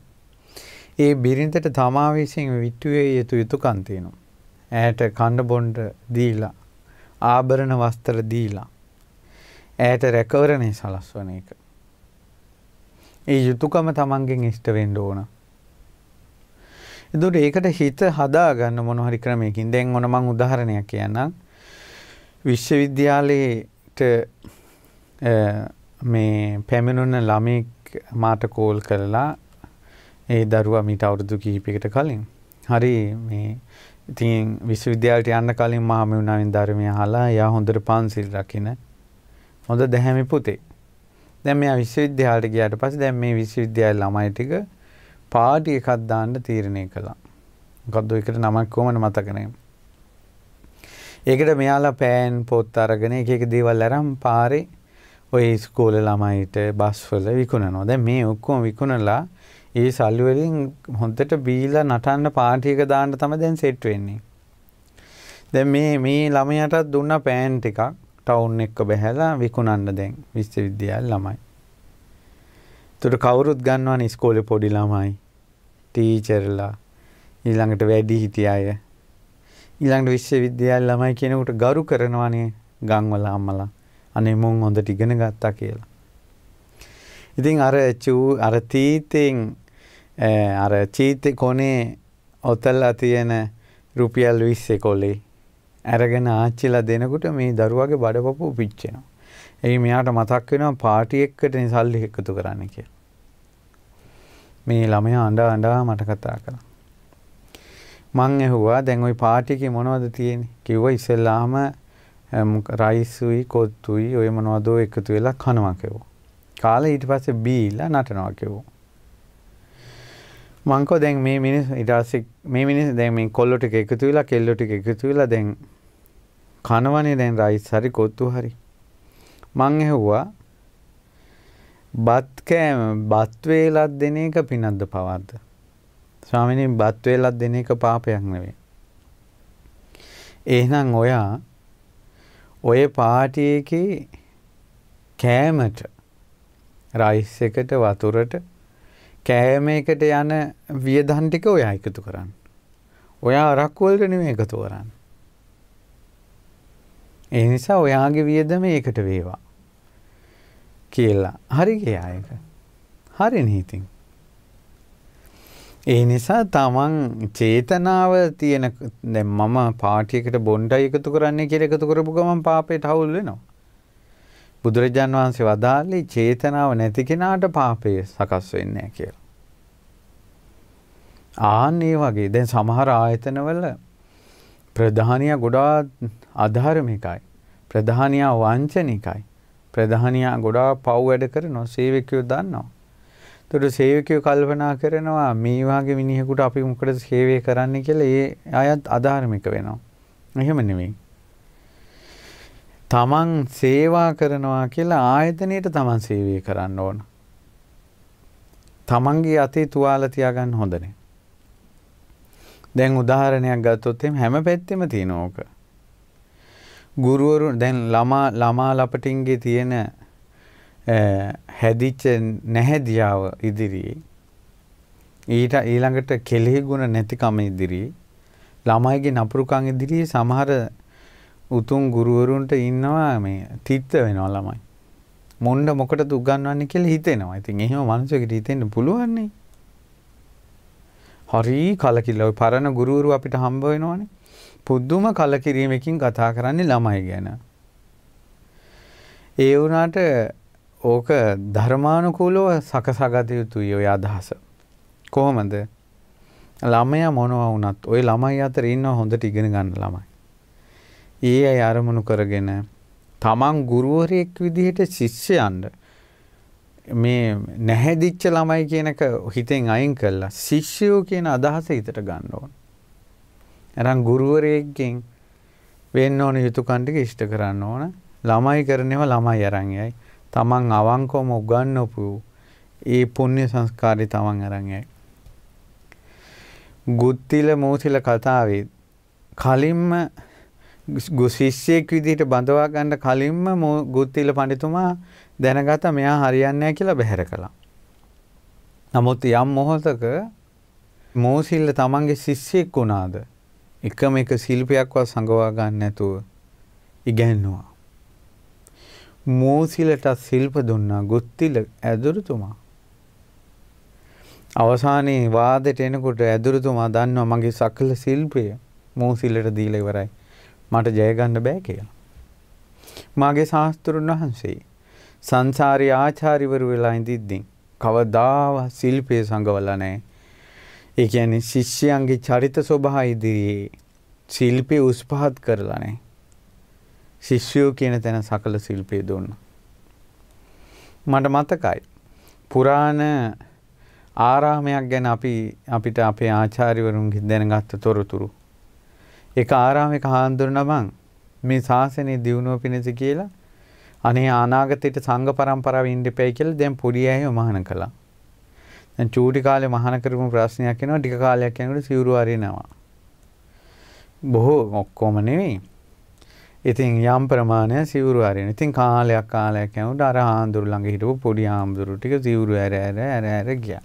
ඒ බිරිඳට තමා විසින් විට්ටුවේ යුතු යුතුකම් තියෙනවා. ඇයට කන්න බොන්න දීලා ආභරණ වස්ත්‍ර දීලා ඇයට රැකවරණය සලස්වන එක. ඒ යුතුකම තමන්ගෙන් ඉෂ්ට වෙන්න ඕන. එතකොට ඒකට හිත හදා ගන්න මොන හරි ක්‍රමයකින් දැන් මොන මං උදාහරණයක් කියන්නම්. විශ්වවිද්‍යාලයේ මට මේ පැමිණුන්න ළමෙක් මාට කෝල් කරලා ඒ දරුවා මීට අවුරුදු කිහිපයකට කලින් හරි මේ ඉතින් විශ්වවිද්‍යාලට යන්න කලින් මහම වුණාවෙන් ධර්මය අහලා එයා හොඳට පන්සිල් රකින්න හොඳ දැහැමි පුතේ. දැන් මෙයා විශ්වවිද්‍යාලයට ගියාට පස්සේ දැන් මේ විශ්වවිද්‍යාලේ ළමයි ටික පාටි එකක් දාන්න තීරණය කළා. මොකද්ද ඒකට නමක් කොහොමද මතක නැහැ. ඒකට මෙයාලා පෑන් පොත් අරගෙන එක එක දේවල් අරන් පාරේ ඔය ස්කෝල ළමයිට බස්වල විකුණනවා. දැන් මේ ඔක්කොම විකුණලා ඒ සල්ලි වලින් හොඳට බීලා නටන්න පාටි එක දාන්න තමයි දැන් සෙට් වෙන්නේ. දැන් මේ මේ ළමයටත් දුන්න පෑන් ටිකක් ටවුන් එක්ක බැහැලා විකුණන්න දැන් විශ්වවිද්‍යාල ළමයි. ඒතර කවුරුත් ගන්නවනේ ඉස්කෝලේ පොඩි ළමයි. ටීචර්ලා ඊළඟට වැඩිහිටිය අය ඊළඟට විශ්වවිද්‍යාල ළමයි කෙනෙකුට ගරු කරනවානේ ගම්වල අම්මලා. අනේ මුන් හොඳට ඉගෙන ගත්තා කියලා. ඉතින් අර චූ අර තීතෙන් අර චීතේ කොනේ ඔතල්ලා තියෙන රුපියල් 20 කොලේ අරගෙන ආච්චිලා දෙනකොට මේ දරුවාගේ බඩපපුව පිච්චෙනවා. ඒ මෙයාට මතක් වෙනවා පාටි එකකට සල්ලි එකතු කරන්න කියලා. මේ ළමයා අඬා අඬා මට කතා කරා. මං ඇහුවා දැන් ওই පාටි එකේ මොනවද තියෙන්නේ? කිව්වා ඉස්සෙල්ලාම රයිස්ුයි කොත්තුයි ඔය මොනවද එකතු වෙලා කනවා කිව්වා. කාලා ඊට පස්සේ බීලා නටනවා කිව්වා. මංකෝ දැන් මේ මිනිස් ඉටාසි මේ මිනිස් දැන් මේ කොල්ලො ටික එකතු වෙලා කෙල්ලො ටික එකතු වෙලා දැන් කනවනේ දැන් රයිස් හරි කොත්තු හරි මං ඇහුවා බත් කෑම බත් වේලක් දෙන එක පිනක්ද පවද්ද ස්වාමිනේ බත් වේලක් දෙන එක පාපයක් නෙවෙයි. එහෙනම් ඔයා ඔය පාටි එකේ කෑමට රයිස් එකට වතුරට කෑම එකට යන වියදම් ටික ඔයා එකතු කරන්න. ඔයා අරක්කු වලට නෙමෙයි එකතු කරන්නේ. ඒ නිසා ඔයාගේ වියදම ඒකට වේවා. කියලා. හරි ගියා ඒක. හරිනේ ඉතින්. ඒ නිසා තමන් චේතනාව තියෙන දැන් මම පාටියකට බොණ්ඩයි එකතු කරන්නේ කියලා එකතු කරපු ගමන් පාපයට හවුල් වෙනවා. බුදුරජාන් වහන්සේ වදාළේ චේතනාව නැති කෙනාට පාපය සකස් වෙන්නේ නැහැ කියලා. ආන් ඒ වගේ දැන් සමහර ආයතනවල ප්‍රධානියා ගොඩාක් අධාර්මිකයි. ප්‍රධානියා වංචනිකයි. ප්‍රධානියා ගොඩාක් පව් වැඩ කරනවා සේවකයෝ දන්නවා. තොට සේවකයෝ කල්පනා කරනවා මේ වගේ මිනිහෙකුට අපි මොකටද සේවය කරන්න කියලා ඒ අයත් අධාර්මික වෙනවා. එහෙම නෙමෙයි. තමන් සේවා කරනවා කියලා ආයතනයට තමන් සේවය කරන්න ඕන. තමන්ගේ අතේ තුවාල තියාගන්න හොඳනේ. දැන් උදාහරණයක් ගත්තොත් එහෙම හැම පැත්තෙම තියෙන ඕක. ගුරුවරු දැන් ළමා ළමා ලපටින්ගේ තියෙන හැදිච්ච නැහැදියාව ඉදිරියේ ඊට ඊළඟට කෙලෙහි ගුණ නැතිකම ඉදිරියේ ළමයිගේ නපුරුකම් ඉදිරියේ සමහර උතුම් ගුරුවරුන්ට ඉන්නවා මේ තිත්ත වෙනවා ළමයි. මොණ්ඩ මොකටද උගන්වන්නේ කියලා හිතෙනවා. ඉතින් එහෙම මිනිසෙකුට හිතෙන්න පුළුවන්නේ. හරි කලකිරීම. ওই පරණ ගුරුවරු අපිට හම්බ වෙනවනේ. පුදුම කලකිරීමකින් කතා කරන්නේ ළමයි ගැන. ඒ වුණාට ඕක ධර්මානුකූලව සකසාගත යුතුයි ඔය අදහස. කොහොමද? ළමයා මොනවා වුණත් ওই ළමයි අතර ඉන්න හොඳට ඉගෙන ගන්න ළමයි. ඒ අය අරමුණු කරගෙන තමන් ගුරුවරයෙක් විදිහට ශිෂ්‍යයන්ට මේ නැහැදිච්ච ළමයි කියනක හිතෙන් අයින් කළා ශිෂ්‍යයෝ කියන අදහස හිතට ගන්න ඕන. එරන් ගුරුවරයෙක්ගෙන් වෙන්න ඕන යුතුයකම් ටික ඉෂ්ට කරන්න ඕන. ළමයි කරනේවා ළමයි අරන් යයි. තමන් අවංකවම උගන්වපු ඒ පුණ්‍ය සංස්කාරය තමන් අරන් යයි. ගුත්තිල මූසිල කතාවේ කලින්ම ගුසිෂ්‍යයෙක් විදිහට බඳවා ගන්න කලින්ම ගුත්තිල පඬිතුමා දැනගත මෙයා හරියන්නේ නැහැ කියලා බැහැර කළා. නමුත් යම් මොහොතක මෝසිල්ල තමන්ගේ ශිෂ්‍යෙක් වුණාද එකම එක ශිල්පයක්වත් සංගවා ගන්න නැතුව ඉගැන්නුවා. මූසිලට සිල්ප දුන්නා ගුත්තිල ඇදුරුතුමා. අවසානයේ වාදයට එනකොට ඇදුරුතුමා දන්නවා මගේ සකල සිල්පය මූසිලට දීලා ඉවරයි. මට ජය ගන්න බෑ කියලා. මාගේ ශාස්ත්‍රුන් වහන්සේ සංසාරී ආචාර්යවරු වෙලා ඉඳිද්දී කවදාවත් සිල්පේ සංගවලා නැහැ. ඒ කියන්නේ ශිෂ්‍යයන්ගේ චරිත ස්වභාවය ඉදිරියේ ශිල්පේ උස්පහත් කරලා නැහැ. ශිෂ්‍යයෝ කියන තැන සකල ශිල්පය දුන්න. මට මතකයි. පුරාණ ආරාමයක් ගැන අපි අපිට අපේ ආචාරිවරුන්ගේ දැනගත්ත තොරතුරු. එක ආරාමයක හාන්දුරනමං මේ ශාසනය දියුණුව පිණිස කියලා අනේ අනාගතයට සංඝ පරම්පරාව ඉන්න එපයි කියලා දැන් පොඩි අයව මහාන කළා. දැන් චූටි කාලේ මහාන කරපු ප්‍රශ්නයක් එනවා ටික කාලයක් යනකොට සිවුරු අරිනවා. බොහෝ ඔක්කොම නෙවෙයි ඉතින් යම් ප්‍රමාණය සිවුරු අරින. ඉතින් කාලයක් කාලයක් යනකොට අර ආඳුරු ළඟ හිටපු පොඩි ආඳුරු ටික සිවුරු ඇර ඇර ඇර ඇර ගියා.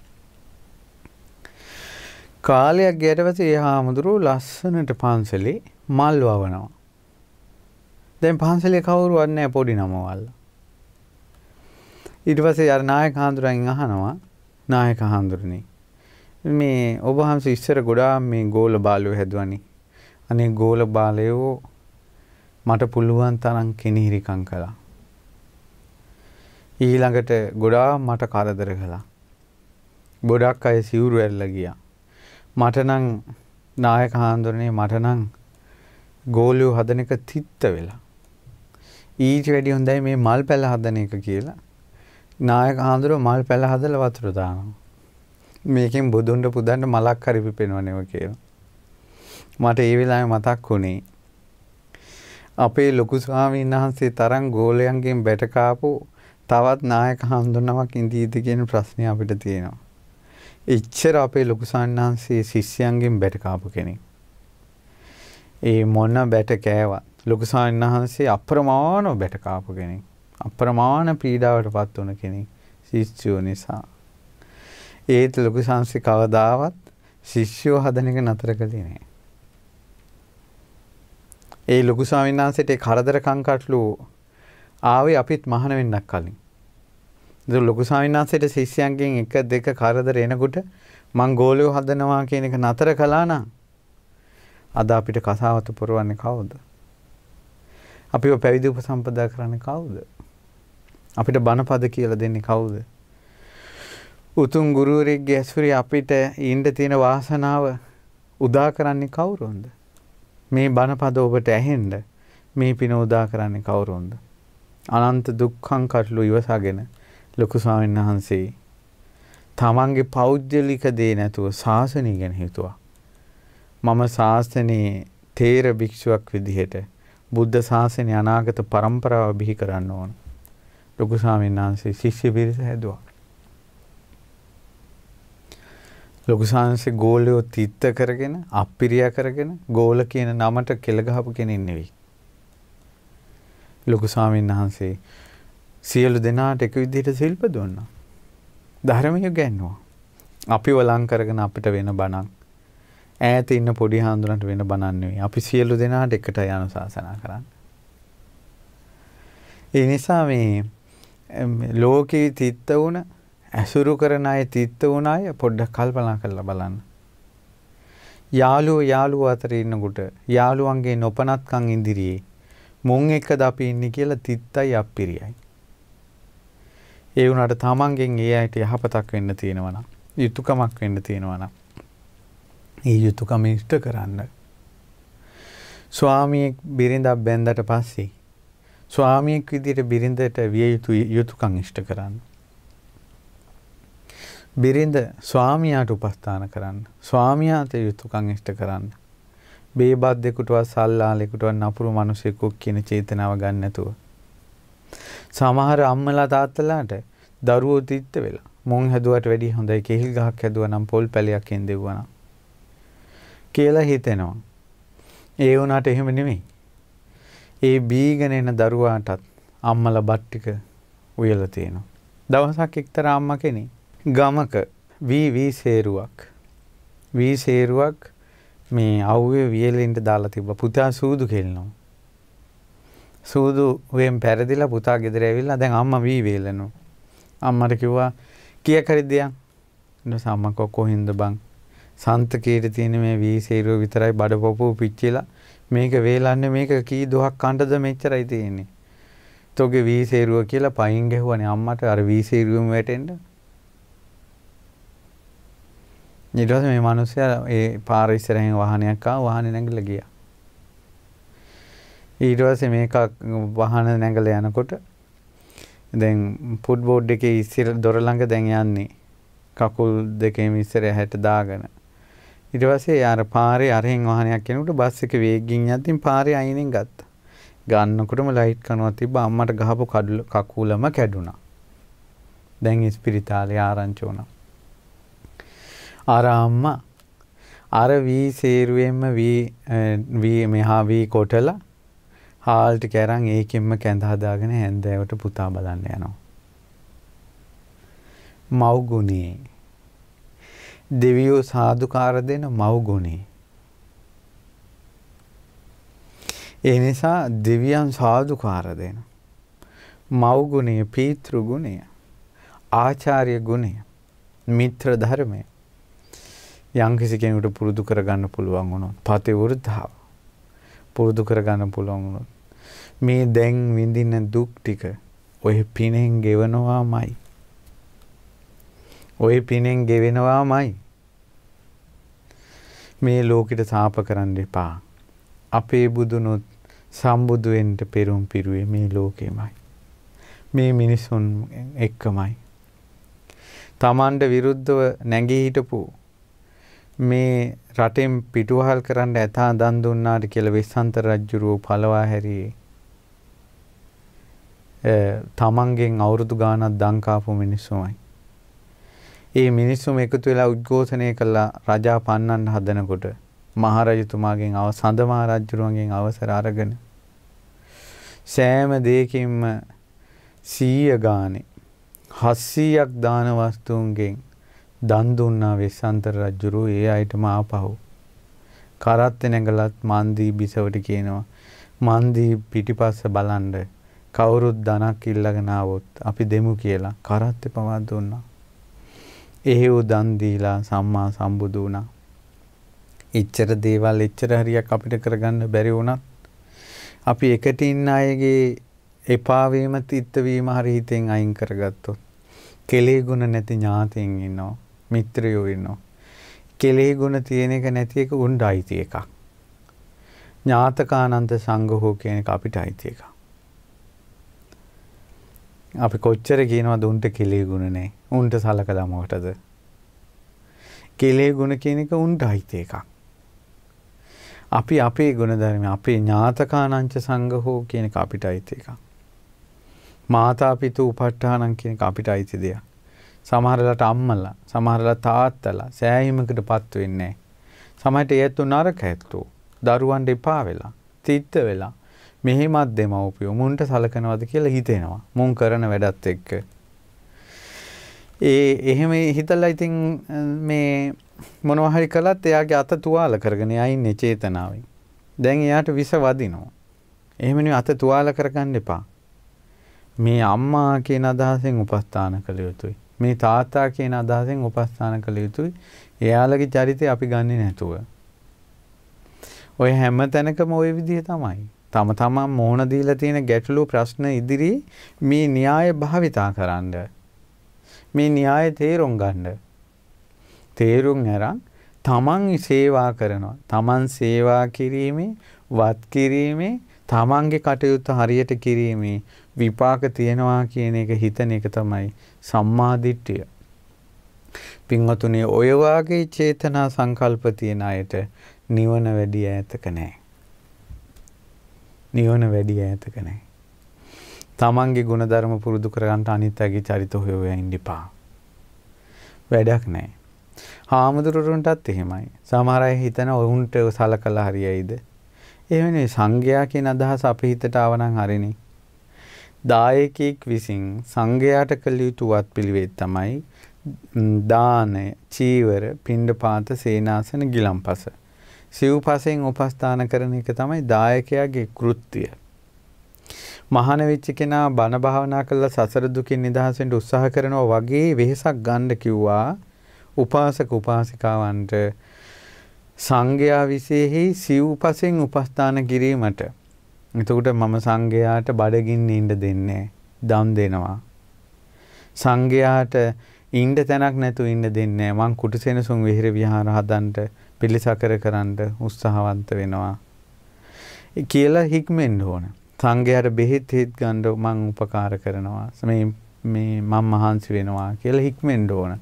කාලයක් ගියට පස්සේ ඒ ආඳුරු ලස්සනට පන්සලේ මල් වවනවා. දැන් පන්සලේ කවුරුවත් නැහැ පොඩි නමවල්. ඊට පස්සේ අර නායක ආඳුරෙන් අහනවා නායක ආඳුරනේ මේ ඔබ හම්ස ඉස්සර ගොඩා මේ ගෝල බාලයෝ හැදුවනි. අනේ ගෝල බාලයෝ මට පුළුවන් තරම් කෙනෙහිරිකම් කළා. ඊළඟට ගොඩාක් මට කරදර කළා. ගොඩක් අය සිවුරු ඇරලා ගියා. මට නම් නායක හාමුදුරනේ මට නම් ගෝලියෝ හදන එක තිත්ත වෙලා. ඊට වැඩි හොඳයි මේ මල් පැල හදන එක කියලා. නායක හාමුදුරුව මල් පැල හදලා වතුර දානවා. මේකෙන් බුදුන්ට පුදන්න මලක් හරි පිපෙනවනේ කියලා. මට ඒ වෙලාවේ මතක් වුණේ අපේ ලොකු ස්වාමීන් වහන්සේ තරම් ගෝලයන්ගෙන් බැටකාපු තවත් නායක හඳුනමක් ඉඳීද කියන ප්‍රශ්නය අපිට තියෙනවා. එච්චර අපේ ලොකු ස්වාමීන් වහන්සේ ශිෂ්‍යයන්ගෙන් බැටකාපු කෙනෙක්. ඒ මොන බැට කෑවත් ලොකු ස්වාමීන් වහන්සේ අප්‍රමාණව බැටකාපු කෙනෙක්. අප්‍රමාණ පීඩාවටපත් වුණ කෙනෙක් ශිෂ්‍යෝ නිසා. ඒත් ලොකු සංසි කවදාවත් ශිෂ්‍යෝ හදන එක නතර කළේ නෑ. ඒ ලොකු ස්වාමීන් වහන්සේට ඒ කරදර කංකටලු ආවේ අපිත් මහාන වෙන්නක් කලින්. ඉතින් ලොකු ස්වාමීන් වහන්සේට ශිෂ්‍යයන්ගෙන් එක දෙක කරදර එනකොට මං ගෝලිය හදනවා කියන එක නතර කළා නම් අද අපිට කසාවත පුරවන්නේ කවුද? අපිව පැවිදි උපසම්පදා කරන්නේ කවුද? අපිට බණපද කියලා දෙන්නේ කවුද? උතුම් ගුරුවරයෙක්ගේ ඇසුරේ අපිට ඊන්න තියෙන වාසනාව උදා කරන්නේ කවුරුන්ද? මේ බණපද ඔබට ඇහෙන්න මේ පින උදා කරන්නේ කවුරුන්ද? අනන්ත දුක්ඛං කටළු ඉවසාගෙන ලොකු ස්වාමීන් වහන්සේ තමන්ගේ පෞද්ගලික දේ නැතුව ශාසනය ගැන හිතුවා. මම ශාසනයේ තේර භික්ෂුවක් විදිහට බුද්ධ ශාසනය අනාගත පරම්පරාව බිහි කරන්න ඕන. ලොකු ස්වාමීන් වහන්සේ ශිෂ්‍ය පිරිස හැදුවා. ලොකුසාහන්සේ ගෝලයෝ තිත්ත කරගෙන අපිරිය කරගෙන ගෝල කියන නමට කෙළගහපු කෙනෙක් නෙවෙයි. ලොකු ස්වාමීන් වහන්සේ සියලු දෙනාට එක විදිහට සිල්ප දුන්නා. ධර්මය ගැන්නුවා. අපිව ලං කරගෙන අපිට වෙන බණක් ඈත ඉන්න පොඩි හාමුදුරන්ට වෙන බණක් නෙවෙයි. අපි සියලු දෙනාට එකටයි අනුශාසනා කරන්නේ. ඒ නිසා මේ ලෝකේ තිත්ත වුණා ඇසුරු කරන අය තිත්ත වුණ අය පොඩ්ඩක් කල්පනා කරලා බලන්න. යාළුවෝ යාළුවෝ අතර ඉන්නකොට යාළුවන්ගේ නොපනත්කම් ඉදිරියේ මුන් එක්කද අපි ඉන්නේ කියලා තිත්තයි අප්පිරියයි. ඒ වුණාට තමන්ගෙන් ඒ අයට යහපතක් වෙන්න තියෙනවා නම් යුතුයකමක් වෙන්න තියෙනවා නම් ඒ යුතුයකම ඉෂ්ට කරන්න. ස්වාමියෙක් බිරිඳක් බැඳ တာ පස්සේ ස්වාමියෙක් විදියට බිරිඳට විය යුතු යුතුයකම් ඉෂ්ට කරන්න. බිරිඳ ස්වාමියාට උපස්ථාන කරන්න. ස්වාමියාට යුතුයකම් ඉෂ්ට කරන්න. බේබද්දෙකුටවත් සල්ලාලෙකුටවත් නපුරු මිනිසෙකු කියන චේතනාව ගන්න නැතුව. සමහර අම්මලා තාත්තලාට දරුවෝ තිත්ත වෙලා මොන් හැදුවට වැඩි හොඳයි කෙහිල් ගහක් හැදුවා නම් පොල් පැලයක් එන්දෙව්වා නම් කියලා හිතෙනවා. ඒ වුණාට එහෙම නෙමෙයි. ඒ බීගෙන එන දරුවාටත් අම්මලා බත් ටික උයලා තියෙනවා. දවසක් එක්තරා අම්මා කෙනෙක් ගමක වීවී සේරුවක් වී සේරුවක් මේ අව්වේ වියලෙන්ට දාලා තිබ්බ පුතා සූදු කෙල්නවා. සූදු වෙන් පැරදිලා පුතා ගෙදර ඇවිල්ලා දැන් අම්මා වී වේලනවා. අම්මට කිව්වා කිය කරි දෙයක්. ඊට අම්මා කොහින්ද බං? සන්ත කීට තියෙන මේ වී සේරුව විතරයි බඩපොපුව පිච්චිලා මේක වේලන්නේ මේක කී දොහක් කණ්ඩද මෙච්චරයි තියෙන්නේ. තෝගේ වී සේරුව කියලා පයින් ගැහුවනේ අම්මට අර වී සේරුවම වැටෙන්නේ ඊට පස්සේ මේ මිනිස්සයා ඒ පාර ඉස්සරහින් වාහනයක් ආව වාහනේ නැගිලා ගියා. ඊට පස්සේ මේක වාහන නැගලා යනකොට දැන් ෆුඩ් බෝඩ් එකේ ඉස්සර දොර ළඟ දැන් යන්නේ කකුල් දෙකේම ඉස්සර හැට දාගෙන. ඊට පස්සේ අර පාරේ අරහෙන් වාහනයක් යනකොට බස් එක වේගකින් යද්දී පාරේ අයිනෙන් ගත්තා. ගන්නකොටම ලයිට් කනවා තිබ්බ අම්මට ගහපු කකුලම කැඩුනා. දැන් ඉස්පිරිතාලේ ආරංචි වුණා. ආරාම්ම අර වී සේරුවෙන්ම වී මෙහා වී කොටලා හාල්ට කැරන් ඒකෙන්ම කැඳ හදාගෙන හැන්දෑවට පුතා බලන්න යනවා. මව්ගුණේ දෙවියෝ සාධකාර දෙන මව්ගුණේ ඒ නිසා දෙවියන් සාධකාර දෙන මව්ගුණය පීතෘ ගුණය ආචාර්ය ගුණය මිත්‍ර ධර්මය යම්කිසි කෙනෙකුට පුරුදු කරගන්න පුළුවන් වුණොත් පතිවෘද්ධාව පුරුදු කරගන්න පුළුවන් වුණොත් මේ දැන් විඳින දුක් ටික ඔය පිනෙන් ගෙවනවාමයි ඔය පිනෙන් ගෙවෙනවාමයි මේ ලෝකෙට සාප කරන්න එපා අපේ බුදුනොත් සම්බුදු වෙන්න පෙරුම් පිරුවේ මේ ලෝකෙමයි මේ මිනිසුන් එක්කමයි තමන්ට විරුද්ධව නැගී හිටපු මේ රටෙන් පිටුවහල් කරන්න ඇතා දන් දුන්නාට කියලා විශ්වන්ත රජුරෝ පළවා හැරියේ. තමන්ගෙන් අවුරුදු ගාණක් දන් කාපු මිනිස්සුමයි. ඒ මිනිස්සුම එකතු වෙලා උද්ඝෝෂණය කළා රජා පන්නන්න හදනකොට මහරජතුමාගෙන් අව සඳමා රජුරුවන්ගෙන් අවසර අරගෙන සෑම දෙයකින්ම 100 ගානේ 700ක් දාන වස්තුන්ගෙන් දන් දුන්නා වෙස්සන්තර රජුරු ඒ අයටම ආපහු. කරත්තේ නැගලත් මන්දී බිසවට කියනවා මන්දී පිටිපස්ස බලන්න කවුරුත් ධනක් ඉල්ලගෙන ආවොත් අපි දෙමු කියලා කරත්තේ පවා දුන්නා. එහෙව් දන් දීලා සම්මා සම්බුදු වුණා. එච්චර දේවල් එච්චර හරියක් අපිට කරගන්න බැරි වුණත් අපි එකට ඉන්න අයගේ එපා වීම තිත්ත වීම හරි හිතෙන් අයින් කරගත්තොත් කෙලේ ගුණ නැති ඥාතීන් ඉන්නවා. මිත්‍රයෝ ඉන්නවා. කෙලෙහි ගුණ තියෙන එක නැති එක උන්ට අයිති එකක්. ඥාතකානන්ත සංඝහෝ කියන එක අපිට අයිති එකක්. අපි කොච්චර කියනවද උන්ට කෙලෙහි ගුණ නැහැ. උන්ට සලකලා මොකටද? කෙලෙහි ගුණ කියන එක උන්ට අයිති එකක්. අපි අපේ ගුණධර්ම අපේ ඥාතකානංච සංඝහෝ කියන එක අපිට අයිති එකක්. මාතා පිතු උප ဋ ාණං කියන එක අපිට අයිති දෙයක්. සමහරලට අම්මලා සමහරලා තාත්තලා සෑහීමකට පත්තු වෙන්නේ. සමහට ඒත්තු නරක ඇත්තු. දරුවන්ට එපා වෙලා. තිත්ත වෙලා මෙහෙමත් දෙමවපියෝ මුන්ට සලකනවද කියලා හිතෙනවා. මුන් කරන වැඩත් එක්ක. ඒ එහෙම හිතලා ඉතින් මේ මොනවහරි කළත් එයාගේ අත තුවාල කරගෙන යයින්නේ චේතනාවෙන්. දැන් එයාට විස වදිනවා. එහෙමනේ අත තුවාල කරගන්න එපා. මේ අම්මා කියන අදහසෙන් උපස්ථාන කළ යුතුයි. මේ තාත්තා කියන අදහසෙන් උපස්ථාන කළ යුතුයි. එයාලගේ චරිතය අපි ගන්නේ නැතුව. ඔය හැම තැනකම ওই විදිහ තමයි. තම තමන් මොහොන දීලා තියෙන ගැටලු ප්‍රශ්න ඉදිරි මේ න්‍යාය භාවිතා කරන්න. මේ න්‍යාය තේරුම් ගන්න. තේරුම් අරන් තමන් සේවා කරනවා. තමන් සේවා කිරීමේ, වත් කිරීමේ, තමන්ගේ කටයුතු හරියට කිරීමේ විපාක තියෙනවා කියන එක හිතන එක තමයි සම්මාදිට්ඨිය. පින්වතුනි ඔය වාගේ චේතනා සංකල්ප තියෙන අයට නිවන වැඩි ඈතක නැහැ. නිවන වැඩි ඈතක නැහැ. තමන්ගේ ගුණධර්ම පුරුදු කරගන්න අනිත් අයගේ චරිත හොයවෙ ඉන්න එපා. වැඩක් නැහැ. හාමුදුරුවන්ටත් එහෙමයි. සමහර අය හිතන ඔවුන්ට සලකලා හරියයිද? ඒ වෙනේ සංඝයා කියන අදහස අපේ හිතට ආවනම් හරිනේ. දායකයෙක් විසින් සංඝයාට කළ යුතු වත්පිළිවෙත් තමයි දානය, චීවර, පිණ්ඩපාත, සේනාසන, ගිලම්පස. සිව්පසෙන් උපස්ථාන කරන එක තමයි දායකයාගේ කෘත්‍යය. මහාන වෙච්ච කෙනා බණ භාවනා කරලා සසර දුකින් නිදහස් වෙන්න උත්සාහ කරනවා වගේ වෙහසක් ගන්න කිව්වා උපාසක උපාසිකාවන්ට සංඝයා විසෙහි සිව්පසෙන් උපස්ථාන කිරීමට එතකොට මම සංඝයාට බඩගින්න ඉන්න දෙන්නේ දම් දෙනවා. සංඝයාට ඉන්න තැනක් නැතු ඉන්න දෙන්නේ මං කුටිසෙනසුන් විහිර විහාර හදන්න පිළිසකර කරන්න උත්සාහවන්ත වෙනවා. කියලා හික්මෙන්න ඕන. සංඝයාට බෙහෙත් හිත් ගන්න මං උපකාර කරනවා. මේ මේ මම මහන්සි වෙනවා කියලා හික්මෙන්න ඕන.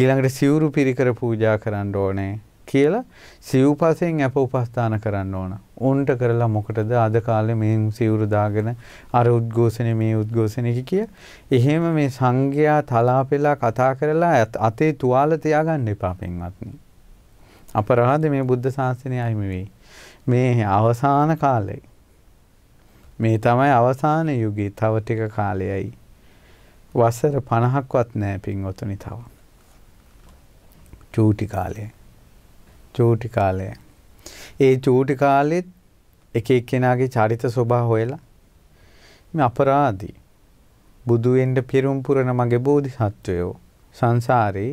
ඊළඟට සිවුරු පිරිකර පූජා කරන්න ඕනේ. කියලා සිව්පසෙන් අප උපස්ථාන කරන්න ඕන. උන්ට කරලා මොකටද අද කාලේ මේ සිවුරු දාගෙන අර උද්ඝෝෂණේ මේ උද්ඝෝෂණේ කිය. එහෙම මේ සංඝයා තලාපෙලා කතා කරලා අතේ තුවාල තියාගන්න එපා පින්වත්නි. අපරාධ මේ බුද්ධ ශාසනය අහිමි වෙයි. මේ අවසාන කාලේ මේ තමයි අවසාන යුගයේ තව ටික කාලයයි. වසර 50ක්වත් නැහැ පින්වතුනි තව. චූටි කාලේ චූටි කාලය. ඒ චූටි කාලෙත් එක එක්කෙනාගේ චරිත ස්වභාව හොයලා මේ අපරාදී බුදු වෙන්න පිරුම් පුරන මගේ බෝධිසත්වයෝ සංසාරේ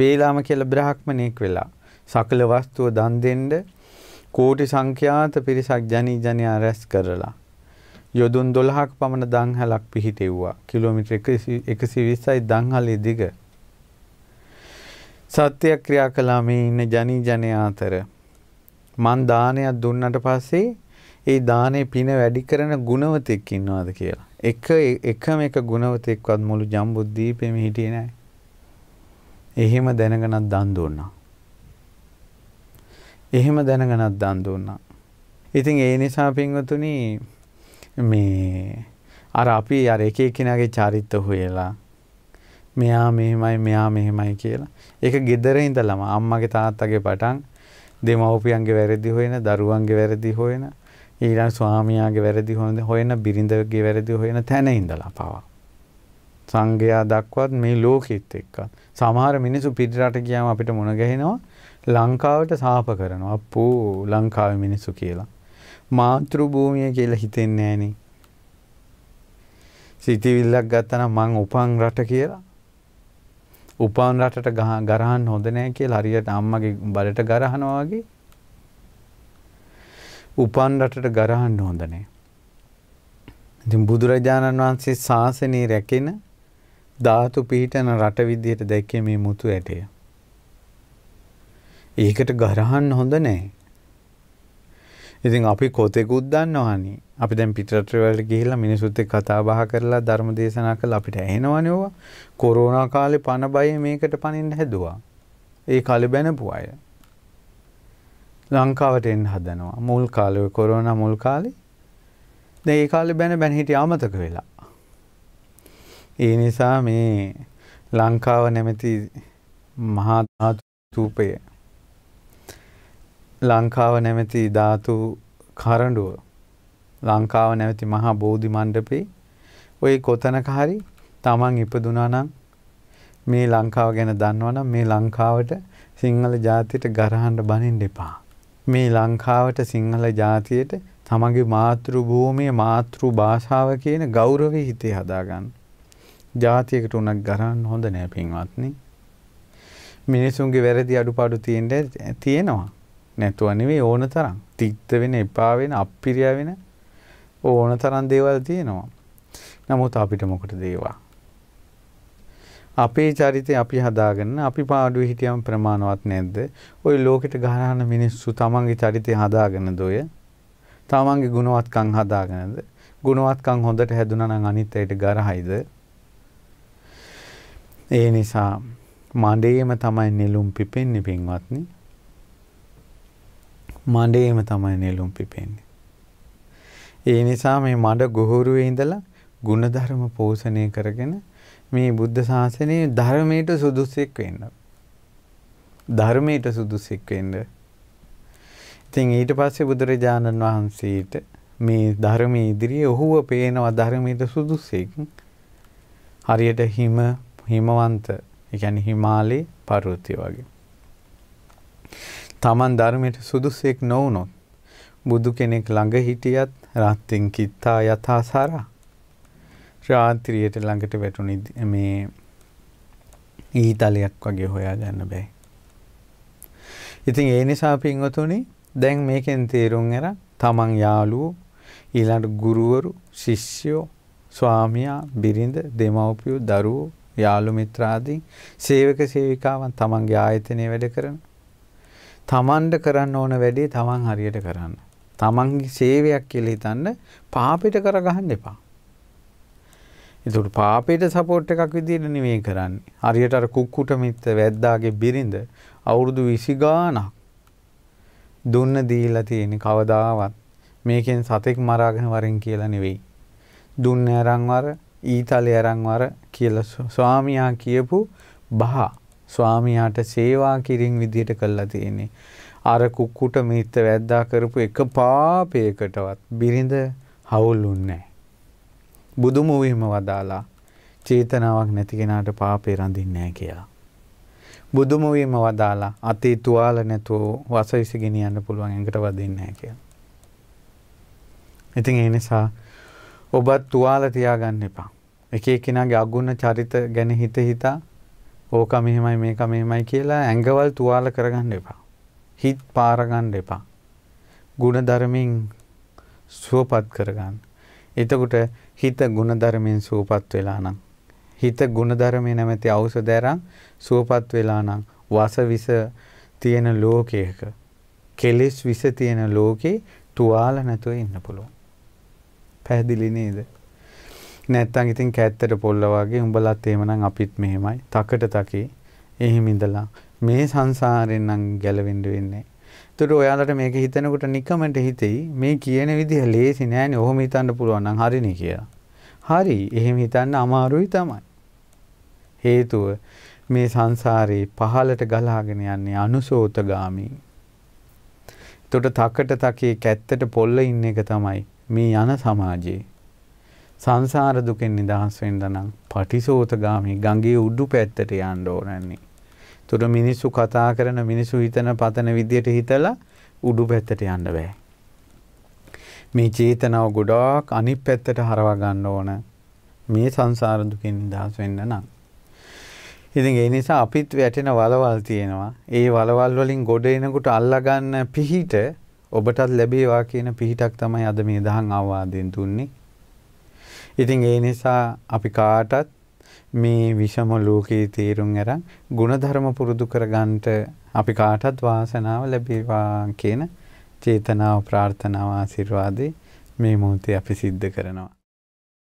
වේලාම කියලා බ්‍රහ්මණෙක් වෙලා සකල වස්තුව දන් දෙන්න කෝටි සංඛ්‍යාත පිරිසක් ජනී ජනයා රැස් කරලා යොදුන් 12ක් පමණ දන්හලක් පිහිටෙව්වා කිලෝමීටර් 120යි දන්හලේ දිග සත්‍යයක් ක්‍රියා කළා මේ ඉන්න ජනී ජනයා අතර. මං දානයක් දුන්නට පස්සේ ඒ දානේ පින වැඩි කරන ගුණවතෙක් ඉන්නවාද කියලා. එක එකම එක ගුණවතෙක්වත් මුළු ජම්බුද්දීපෙම හිටියේ නැහැ. එහෙම දැනගෙනත් දන් දුන්නා. එහෙම දැනගෙනත් දන් දුන්නා. ඉතින් ඒ නිසා පින්වතුනි මේ අර අපි අර එක එක්කෙනාගේ චරිත හොයලා මෙයා මෙහෙමයි මෙයා මෙහෙමයි කියලා. ඒක gedare ඉඳලම අම්මගේ තාත්තගේ පටන් දෙමව්පියන්ගේ වැරදි හොයන, දරුවන්ගේ වැරදි හොයන, ඊළඟ ස්වාමියාගේ වැරදි හොයන, හොයන බිරිඳගේ වැරදි හොයන තැන ඉඳලා පවා. සංගයා දක්වත් මේ ලෝකෙත් එක්ක. සමහර මිනිස්සු පිටරට ගියාම අපිට මුණ ගැහෙනවා ලංකාවට සාප කරනවා. අප්පෝ ලංකාවේ මිනිස්සු කියලා. මාතෘ භූමිය කියලා හිතෙන්නේ නැහනේ. සිතවිල්ලක් ගත්තනම් මං උපන් රට කියලා උපන් රටට ගරහන්න හොඳ නෑ කියලා හරියට අම්මගේ බඩට ගරහනවා වගේ උපන් රටට ගරහන්න හොඳ නෑ. ඉතින් බුදුරජාණන් වහන්සේ ශාසනය රැකෙන ධාතු පිහිටන රට විදියට දැක්කේ මේ මුතු ඇටය. ඒකට ගරහන්න හොඳ නෑ. ඉතින් අපි කොතෙකුත් දන්නවහනි අපි දැන් පිටරට වලට ගිහිල්ලා මිනිසුත් එක්ක කතා බහ කරලා ධර්ම දේශනා කළා අපිට ඇහෙනවනේ ඕවා. කොරෝනා කාලේ පණ බය මේකට පණින්න හැදුවා. ඒ කාලේ බැනපු අය. ලංකාවට එන්න හදනවා. මුල් කාලේ කොරෝනා මුල් කාලේ. දැන් ඒ කාලේ බැන බැන හිටිය අමතක වෙලා. ඒ නිසා මේ ලංකාව නැමැති මහා ධාතුූපය ලංකාව නැමැති ධාතු කරඬුව ලංකාව නැවති මහා බෝධි මණ්ඩපේ ඔය කොතනක හරි තමන් ඉපදුනා නම් මේ ලංකාව ගැන දන්නවනම් මේ ලංකාවට සිංහල ජාතියට ගරහන්න බනින්න එපා. මේ ලංකාවට සිංහල ජාතියට තමන්ගේ මාතෘ භූමිය මාතෘ භාෂාව කියන ගෞරවය හිතේ හදාගන්න. ජාතියකට උනක් ගරහන්න හොඳ නෑ පින්වත්නි. මිනිසුන්ගේ වැරදි අඩුපාඩු තියෙන්න තියෙනවා. නැතුව නෙවෙයි ඕන තරම්. තික්ත වෙන, එපා වෙන, අප්පිරිය වෙන ඕන තරන් දේවල් තියෙනවා. නමුත් අපිට මොකට දේවා. අපේ චරිතය අපි හදාගන්න අපි පාඩුවේ හිටියම ප්‍රමාණවත් නැද්ද? ওই ලෝකෙට ගහන මිනිස්සු තමන්ගේ චරිතය හදාගන්නද ඔය? තමන්ගේ ගුණවත්කම් හදාගන්නද? ගුණවත්කම් හොඳට හැදුනා නම් අනිත් අයට ගරහයිද? ඒ නිසා මඩේම තමයි නෙළුම් පිපෙන්නේ පින්වත්නි. මඩේම තමයි නෙළුම් පිපෙන්නේ. ඒ නිසා මේ මඩ ගොහුරුවේ ඉඳලා ಗುಣධර්ම පෝෂණය කරගෙන මේ බුද්ධ ශාසනයේ ධර්මයට සුදුසෙක් වෙන්න. ධර්මයට සුදුසෙක් වෙන්න. ඉතින් ඊට පස්සේ බුදුරජාණන් වහන්සේට මේ ධර්මයේ ඉදිරියේ ඔහුව පේනවා ධර්මයට සුදුසෙක්. හරියට හිම හිමවන්ත, ඒ කියන්නේ හිමාලයේ පර්වතය වගේ. තමන් ධර්මයට සුදුසෙක් නොවුනොත් බුදු කෙනෙක් ළඟ හිටියත් රාත්තෙන් කිත්තා යථාසාර රාත්‍රියට ළඟට වැටුනි මේ ඊතලයක් වගේ හොයා ගන්න බෑ. ඉතින් ඒ නිසා පින්වතුනි දැන් මේකෙන් තේරුම් අර තමන් යාළුවෝ ඊළඟ ගුරුවරු ශිෂ්‍යෝ ස්වාමියා බිරිඳ දෙමව්පියෝ දරුවෝ යාළු මිත්‍රාදී සේවක සේවිකාවන් තමන්ගේ ආයතනයේ වැඩ කරන තමන්ට කරන්න ඕන වැඩේ තමන් හරියට කරන්න. තමන්ගේ සේවයක් කියලා හිතන්න පාපෙට කරගහන්න එපා. ඒතකොට පාපෙට සපෝට් එකක් විදියට නෙමෙයි කරන්නේ. හරියට අර කුක්කුට මිත්ත වැද්දාගේ බිරිඳ අවුරුදු 20 ගාණක් දුන්න දීලා තියෙන කවදාවත් මේකෙන් සතෙක් මරාගෙන වරින් කියලා නෙවෙයි. දුන්න අරන් වර ඊතලේ අරන් වර කියලා ස්වාමියා කියපු බහ ස්වාමියාට සේවා කිරින් විදියට කළා තියෙන්නේ. අර කුක්කුට මිත්ත වැද්දා කරපු එක පාපයකටවත් බිරිඳ හවුල්ලුන්නේ. බුදුමුවීම වදාලා චේතනාවක් නැතිගෙනට පාපේ රඳින්නේ කියලා. බුදුමුවීම වදාලා අතේ තුවාල නැතුව වසවිස ගෙනියන්න පුළුවන් ඇඟට වදින්නේ කියලා. ඉතින් ඒ නිසා ඔබත් තුවාල තියාගන්න එපා. එක එක්කෙනාගේ අගුණ චරිත ගැන හිත හිතා ඕක මෙහෙමයි මේක මෙහෙමයි කියලා ඇඟවල් තුවාල කරගන්න එපා. හිත් පාරගන්න එපා. ಗುಣධර්මෙන් සුවපත් කරගන්න. එතකොට හිත ಗುಣධර්මෙන් සුවපත් වෙලා නම් හිත ಗುಣධර්මේ නැමැති ඖෂධයරන් සුවපත් වෙලා නම් වසවිස තියෙන ලෝකයක කෙලෙස් විස තියෙන ලෝකේ තුවාල නැතුව ඉන්න පුළුවන්. පැහැදිලි නේද? නැත්තම් ඉතින් කැත්තට පොල්ල වගේ උඹලත් එහෙමනම් අපිත් මෙහෙමයි. තකට තකේ එහෙම ඉඳලා මේ සංසාරෙන් නම් ගැලවෙන්න වෙන්නේ. ඒතර ඔයාලට මේක හිතනකොට නිකමට හිතෙයි මේ කියන විදිහ ලේසි නෑනේ. ඔහොම හිතන්න පුළුවන් නම් හරිනේ කියලා. හරි, එහෙම හිතන්න අමාරුයි තමයි. හේතුව මේ සංසාරේ පහලට ගලාගෙන යන්නේ අනුසෝතගාමී. එතකොට තකට තකේ කැත්තට පොල්ල ඉන්න එක තමයි මේ යන සමාජයේ. සංසාර දුකෙන් නිදහස් වෙන්න නම් පටිසෝතගාමී ගඟේ උඩු පැත්තට යන්න ඕනන්නේ. තුර මිනිස්සු කතා කරන මිනිසු හිතන පතන විදියට හිතලා උඩු පැත්තට යන්න බෑ. මේ චේතනාව ගොඩාක් අනිත් පැත්තට හරවා ගන්න ඕන. මේ සංසාර දුකෙන් නිදහස් වෙන්න නම්. ඉතින් ඒ නිසා අපිත් වැටෙන වලවල් තියෙනවා. ඒ වලවල් වලින් ගොඩ එනකොට අල්ලා ගන්න පිහිට ඔබටත් ලැබේවා කියන පිහිටක් තමයි අද මේ දහම් අවවාදයෙන් දුන්නේ. ඉතින් ඒ නිසා අපි කාටත් මේ විෂම ලෝකයේ තේරුම් අරන් ಗುಣධර්ම පුරුදු කරගන්නට අපි කාටත් වාසනාව ලැබේවා කියන චේතනාව ප්‍රාර්ථනාව ආශිර්වාදේ මේ මොහොතේ අපි සිද්ධ කරනවා